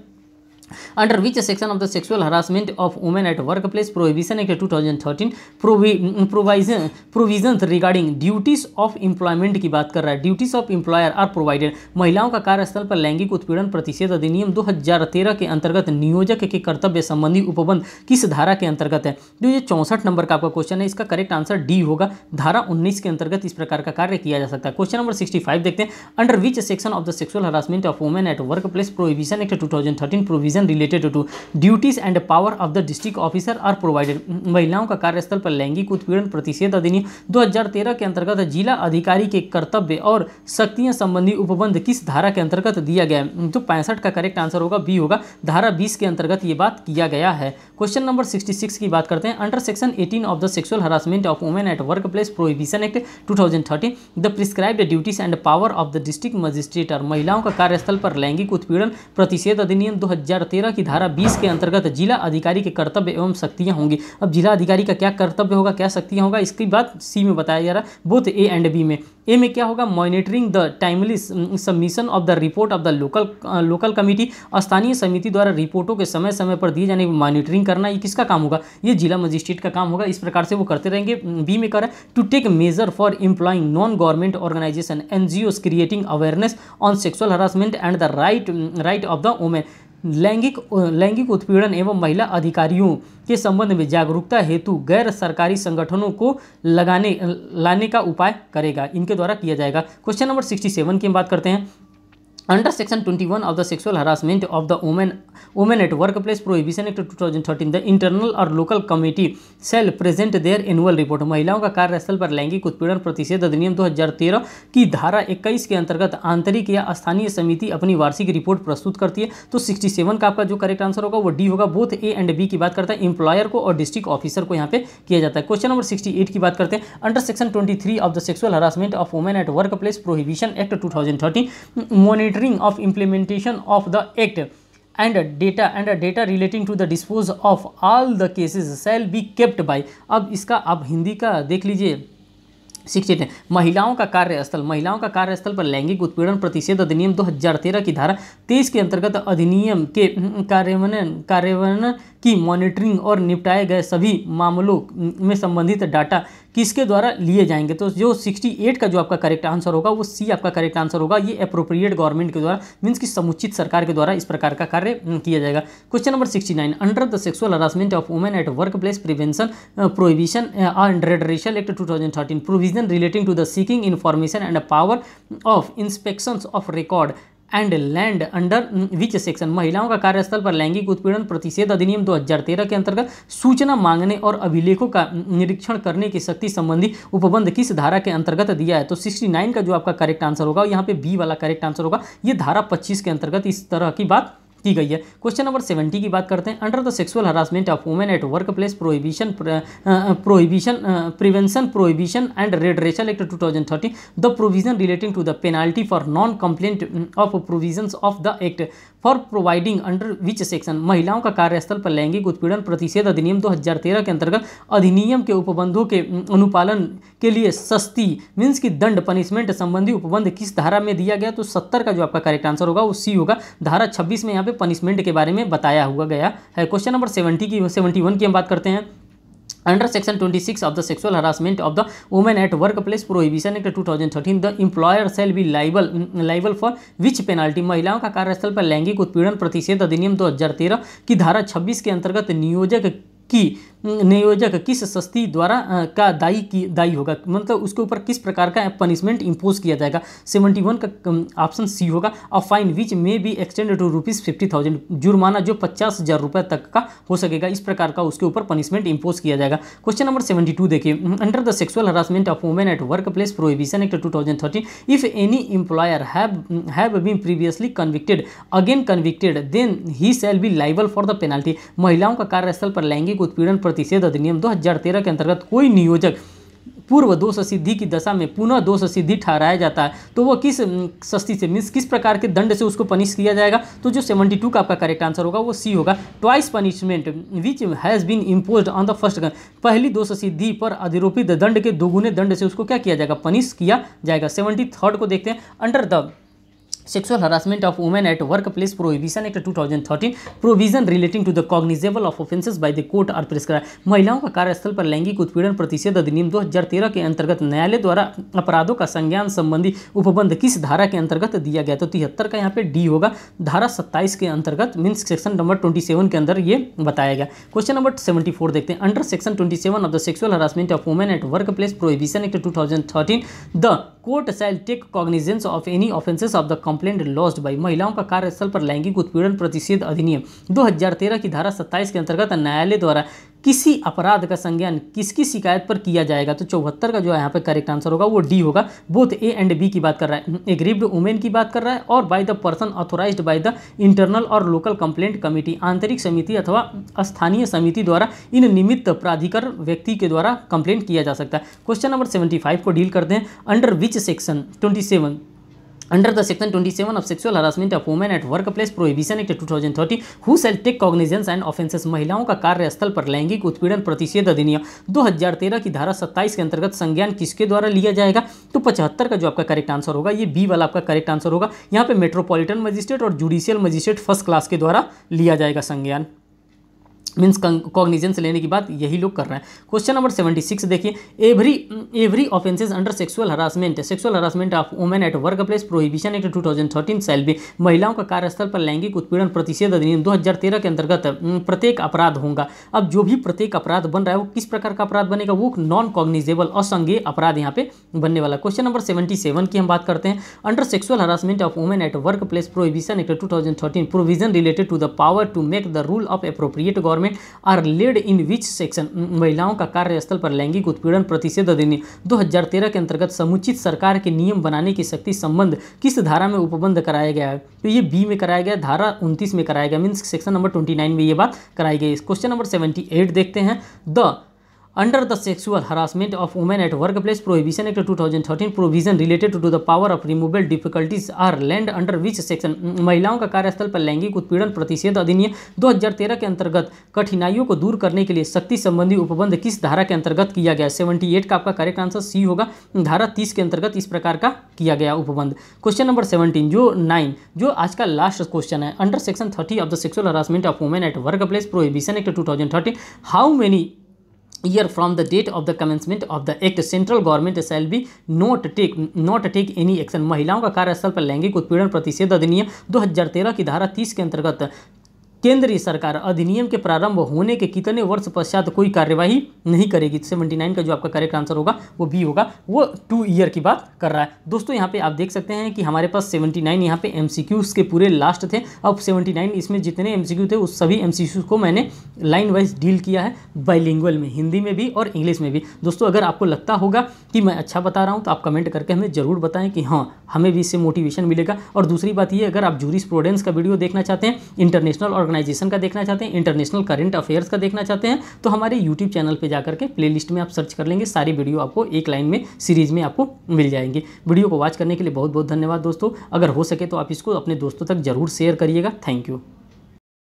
section of the sexual harassment of women at work place prohibition act two thousand thirteen provisions regarding duties of employment की बात कर रहा है duties of employer are provided महिलाओं का कार्यस्थल पर लैंगिक उत्पीड़न प्रतिषेध अधिनियम दो हजार तेरह के अंतर्गत नियोजक के कर्तव्य संबंधी उपबंध किस धारा के अंतर्गत है जो ये चौंसठ नंबर का आपका क्वेश्चन है इसका करेक्ट आंसर डी होगा धारा उन्नीस के अंतर्गत इस प्रकार का कार्य किया जा सकता है क्वेश्चन नंबर सिक्सटी देखते हैं under which section of the sexual harassment of women at work place prohibition act two thousand thirteen provision provision related to duties and power of the district officer are provided महिलाओं का कार्यस्थल पर लैंगिक उत्पीड़न प्रतिषेध अधिनियम 2013 के अंतर्गत जिला अधिकारी के कर्तव्य और शक्तियां संबंधी उपबंध किस धारा के अंतर्गत दिया गया तो पैंसठ का करेक्ट आंसर होगा बी होगा धारा बीस के अंतर्गत ये बात किया गया है क्वेश्चन नंबर सिक्सटी की बात करते हैं under section eighteen of the sexual harassment of women at work place prohibition act to the prescribed duties and power of the district magistrate और महिलाओं का कार्यस्थल पर लैंगिक उत्पीड़न प्रतिषेध अधिनियम दो 2013 की धारा 20 के अंतर्गत जिला अधिकारी के कर्तव्य एवं शक्तियां होंगी अब जिला अधिकारी का क्या कर्तव्य होगा क्या शक्तियां होगा इसकी बात सी में बताया जा रहा है बोथ ए एंड बी में ए में क्या होगा monitoring the timely submission of the report of the local local committee स्थानीय समिति द्वारा रिपोर्टों के समय समय पर दिए जाने मॉनिटरिंग करना ये किसका काम होगा ये जिला मजिस्ट्रेट का काम होगा इस प्रकार से वो करते रहेंगे बी में कर to take measure for employing non government organization and creating awareness on sexual harassment and the right right of the women लैंगिक लैंगिक उत्पीड़न एवं महिला अधिकारियों के संबंध में जागरूकता हेतु गैर सरकारी संगठनों को लगाने लाने का उपाय करेगा इनके द्वारा किया जाएगा क्वेश्चन नंबर सिक्सटी सेवन की हम बात करते हैं under section twenty one of the 21 harassment of the harassment of at work place at act two thousand thirteen the internal और local committee shall present their annual report महिलाओं का कार्यस्थल पर लैंगिक उत्पीड़न प्रतिषेध अधिनियम दो हजार तेरह की धारा इक्कीस के अंतर्गत आंतरिक या स्थानीय समिति अपनी वार्षिक रिपोर्ट प्रस्तुत करती है तो सिक्सटी सेवन का आपका जो करेक्ट आंसर होगा वो डी होगा बोथ ए एंड बी की बात करता है एम्प्लॉयर को और डिस्ट्रिक्ट ऑफिसर को यहाँ पे किया जाता है क्वेश्चन नंबर सिक्सटी एट की बात करते हैं under section twenty three of the sexual harassment of women at work place prohibition act two thousand thirteen monitor monitoring of implementation of the act and data and data relating to the dispose of all the cases shall be kept by अब इसका आप हिंदी का देख लीजिए शिक्षित है महिलाओं का कार्यस्थल महिलाओं का कार्यस्थल पर लैंगिक उत्पीड़न प्रतिषेध अधिनियम 2013 की धारा 23 के अंतर्गत अधिनियम के कार्यान्वयन कार्यान्वयन की मॉनिटरिंग और निपटाए गए सभी मामलों में संबंधित डाटा किसके द्वारा लिए जाएंगे तो जो 68 का जो आपका करेक्ट आंसर होगा वो सी आपका करेक्ट आंसर होगा ये अप्रोप्रिएट गवर्नमेंट के द्वारा मीन्स कि समुचित सरकार के द्वारा इस प्रकार का कार्य किया जाएगा question number 69 under the sexual harassment of women at work place prevention provision and redressal act thirteen provision relating to the seeking information and power of inspection of record and land under which section महिलाओं का कार्यस्थल पर लैंगिक उत्पीड़न प्रतिषेध अधिनियम 2013 के अंतर्गत सूचना मांगने और अभिलेखों का निरीक्षण करने की शक्ति संबंधी उपबंध किस धारा के अंतर्गत दिया है तो 69 का जो आपका करेक्ट आंसर होगा यहाँ पे बी वाला करेक्ट आंसर होगा ये धारा 25 के अंतर्गत इस तरह की बात दी गई है क्वेश्चन नंबर सेवेंटी की बात करते हैं under the sexual harassment of women at work place prohibition prohibition prevention prohibition and redressal act two thousand thirteen the provision relating to the penalty for non complaint of provision of the act for providing under which section महिलाओं का कार्यस्थल पर लैंगिक उत्पीड़न प्रतिषेध अधिनियम 2013 के अंतर्गत अधिनियम के उपबंधों के अनुपालन के लिए सस्ती मीन्स की दंड पनिशमेंट संबंधी उपबंध किस धारा में दिया गया तो सत्तर का जो आपका करेक्ट आंसर होगा वो सी होगा धारा छब्बीस में यहाँ पे पनिशमेंट के बारे में बताया हुआ गया है क्वेश्चन नंबर सेवेंटी की सेवेंटी की हम बात करते हैं under section 26 six of the sexual harassment of the women at work place prohibition act 2013 the employer shall be liable liable for which penalty महिलाओं का कार्यस्थल पर लैंगिक उत्पीड़न प्रतिषेध अधिनियम दो हजार तेरह की धारा छब्बीस के अंतर्गत नियोजक की नियोजक किस सस्ती द्वारा का दायी की दायी होगा मतलब उसके ऊपर किस प्रकार का पनिशमेंट इम्पोज किया जाएगा सेवेंटी वन का ऑप्शन सी होगा और fine which may be extended to rupees fifty thousand जुर्माना जो पचास हज़ार रुपये तक का हो सकेगा इस प्रकार का उसके ऊपर पनिशमेंट इम्पोज किया जाएगा क्वेश्चन नंबर सेवेंटी टू देखिए under the sexual harassment of women at work place prohibition act two thousand thirteen if any employer have been previously convicted again convicted then he shall be liable for the penalty महिलाओं का कार्यस्थल पर लैंगिक उत्पीड़न प्रतिषेध अधिनियम 2013 के अंतर्गत कोई नियोजक पूर्व दोष सिद्धि की दशा में पुनः दोष सिद्धि ठहराया जाता है तो वो किस सस्ती से मीन्स किस प्रकार के दंड से उसको पनिश किया जाएगा तो जो 72 का आपका करेक्ट आंसर होगा वो सी होगा twice punishment which has been impose on the first गन पहली दोष सिद्धि पर अधिरोपित दंड के दोगुने दंड से उसको क्या किया जाएगा पनिश किया जाएगा सेवेंटी को देखते हैं under the sexual sexual harassment of women at workplace prohibition act 2013 provision relating to the cognizable of offences by the court are prescribed महिलाओं का कार्यस्थल पर लैंगिक उत्पीड़न प्रतिषेध अधिनियम 2013 के अंतर्गत न्यायालय द्वारा अपराधों का संज्ञान संबंधी उपबंध किस धारा के अंतर्गत दिया गया तो तिहत्तर का यहाँ पे डी होगा धारा सत्ताईस के अंतर्गत मीन्स सेक्शन नंबर 27 के अंदर ये बताया गया क्वेश्चन नंबर 74 देखते हैं under section 27 of the sexual harassment of women at work place prohibition act to the court shall take cognizance of any offences of the complaint lodged by महिलाओं का कार्यस्थल पर लैंगिक उत्पीड़न प्रतिषेध अधिनियम 2013 की धारा 27 के अंतर्गत न्यायालय द्वारा किसी अपराध का संज्ञान किसकी शिकायत पर किया जाएगा तो चौहत्तर का जो है यहाँ पर करेक्ट आंसर होगा वो डी होगा बोथ ए एंड बी की बात कर रहा है एग्रीव्ड वुमेन की बात कर रहा है और by the person authorise by the internal और लोकल कंप्लेंट कमेटी आंतरिक समिति अथवा स्थानीय समिति द्वारा इन निमित्त प्राधिकर व्यक्ति के द्वारा कंप्लेंट किया जा सकता है क्वेश्चन नंबर सेवेंटी को डील करते हैं under which section twenty under the section 27 of sexual harassment of women at workplace prohibition act 2030 who shall take cognizance and offenses महिलाओं का कार्यस्थल पर लैंगिक उत्पीड़न प्रतिषेध अधिनियम दो हजार तेरह की धारा 27 के अंतर्गत संज्ञान किसके द्वारा लिया जाएगा तो पचहत्तर का जो आपका करेक्ट आंसर होगा ये बी वाला आपका करेक्ट आंसर होगा यहाँ पे मेट्रोपोलिटन मजिस्ट्रेट और जुडिशियल मजिस्ट्रेट फर्स्ट क्लास के द्वारा लिया जाएगा संज्ञान मीन्स कॉग्निजेंस लेने की बात यही लोग कर रहे हैं क्वेश्चन नंबर सेवेंटी सिक्स देखिए every every offences under sexual harassment sexual harassment of women at work place prohibition act two thousand thirteen shall भी महिलाओं का कार्यस्थल पर लैंगिक उत्पीड़न प्रतिषेध अधिनियम दो हज़ार तेरह के अंतर्गत प्रत्येक अपराध होगा अब जो भी प्रत्येक अपराध बन रहा है वो किस प्रकार का अपराध बनेगा वो नॉन कॉग्निजेबल असंज्ञेय अपराध यहाँ पे बनने वाला क्वेश्चन नंबर सेवेंटी सेवन की हम बात करते हैं under sexual harassment of women at work place prohibition act two thousand thirteen provision related to the power to make the rule of appropriate government government are laid in which section महिलाओं का कार्यस्थल पर लैंगिक उत्पीड़न प्रतिषेध अधिनियम 2013 के अंतर्गत समुचित सरकार के नियम बनाने की शक्ति संबंध किस धारा में उपबंध कराया गया है तो ये बी में कराया गया धारा उनतीस में कराया गया मीन्स सेक्शन नंबर ट्वेंटी में ये बात कराई गई क्वेश्चन नंबर सेवेंटी देखते हैं the under the sexual harassment of women at work place prohibition act two thousand thirteen provision related to the power of removal difficulties are laid under which section महिलाओं का कार्यस्थल पर लैंगिक उत्पीड़न प्रतिषेध अधिनियम दो हजार तेरह के अंतर्गत कठिनाइयों को दूर करने के लिए शक्ति संबंधी उपबंध किस धारा के अंतर्गत किया गया सेवेंटी एट का आपका करेक्ट आंसर सी होगा धारा तीस के अंतर्गत इस प्रकार का किया गया उपबंध क्वेश्चन नंबर सेवेंटीन जो नाइन जो आज का लास्ट क्वेश्चन है under section thirty of the sexual harassment of women at work place prohibition act two thousand thirteen how many year from the date of the commencement of the act central government shall be not take not take any action महिलाओं का कार्यस्थल पर लैंगिक उत्पीड़न प्रतिषेध अधिनियम 2013 की धारा 30 के अंतर्गत केंद्रीय सरकार अधिनियम के प्रारंभ होने के कितने वर्ष पश्चात कोई कार्यवाही नहीं करेगी सेवेंटी नाइन का जो आपका करेक्ट आंसर होगा वो बी होगा वो टू ईयर की बात कर रहा है दोस्तों यहाँ पे आप देख सकते हैं कि हमारे पास सेवेंटी नाइन यहाँ पे एम के पूरे लास्ट थे अब सेवेंटी नाइन इसमें जितने एम थे उस सभी एम को मैंने लाइन वाइज डील किया है बाइलिंगुअल में हिंदी में भी और इंग्लिश में भी दोस्तों अगर आपको लगता होगा कि मैं अच्छा बता रहा हूँ तो आप कमेंट करके हमें ज़रूर बताएं कि हाँ हमें भी इससे मोटिवेशन मिलेगा और दूसरी बात ये अगर आप जूरिस प्रोडेंस का वीडियो देखना चाहते हैं इंटरनेशनल और ऑर्गेनाइजेशन का देखना चाहते हैं इंटरनेशनल करंट अफेयर्स का देखना चाहते हैं तो हमारे यूट्यूब चैनल पर जाकर के प्ले में आप सर्च कर लेंगे सारी वीडियो आपको एक लाइन में सीरीज में आपको मिल जाएंगे वीडियो को वॉच करने के लिए बहुत बहुत धन्यवाद दोस्तों अगर हो सके तो आप इसको अपने दोस्तों तक जरूर शेयर करिएगा थैंक यू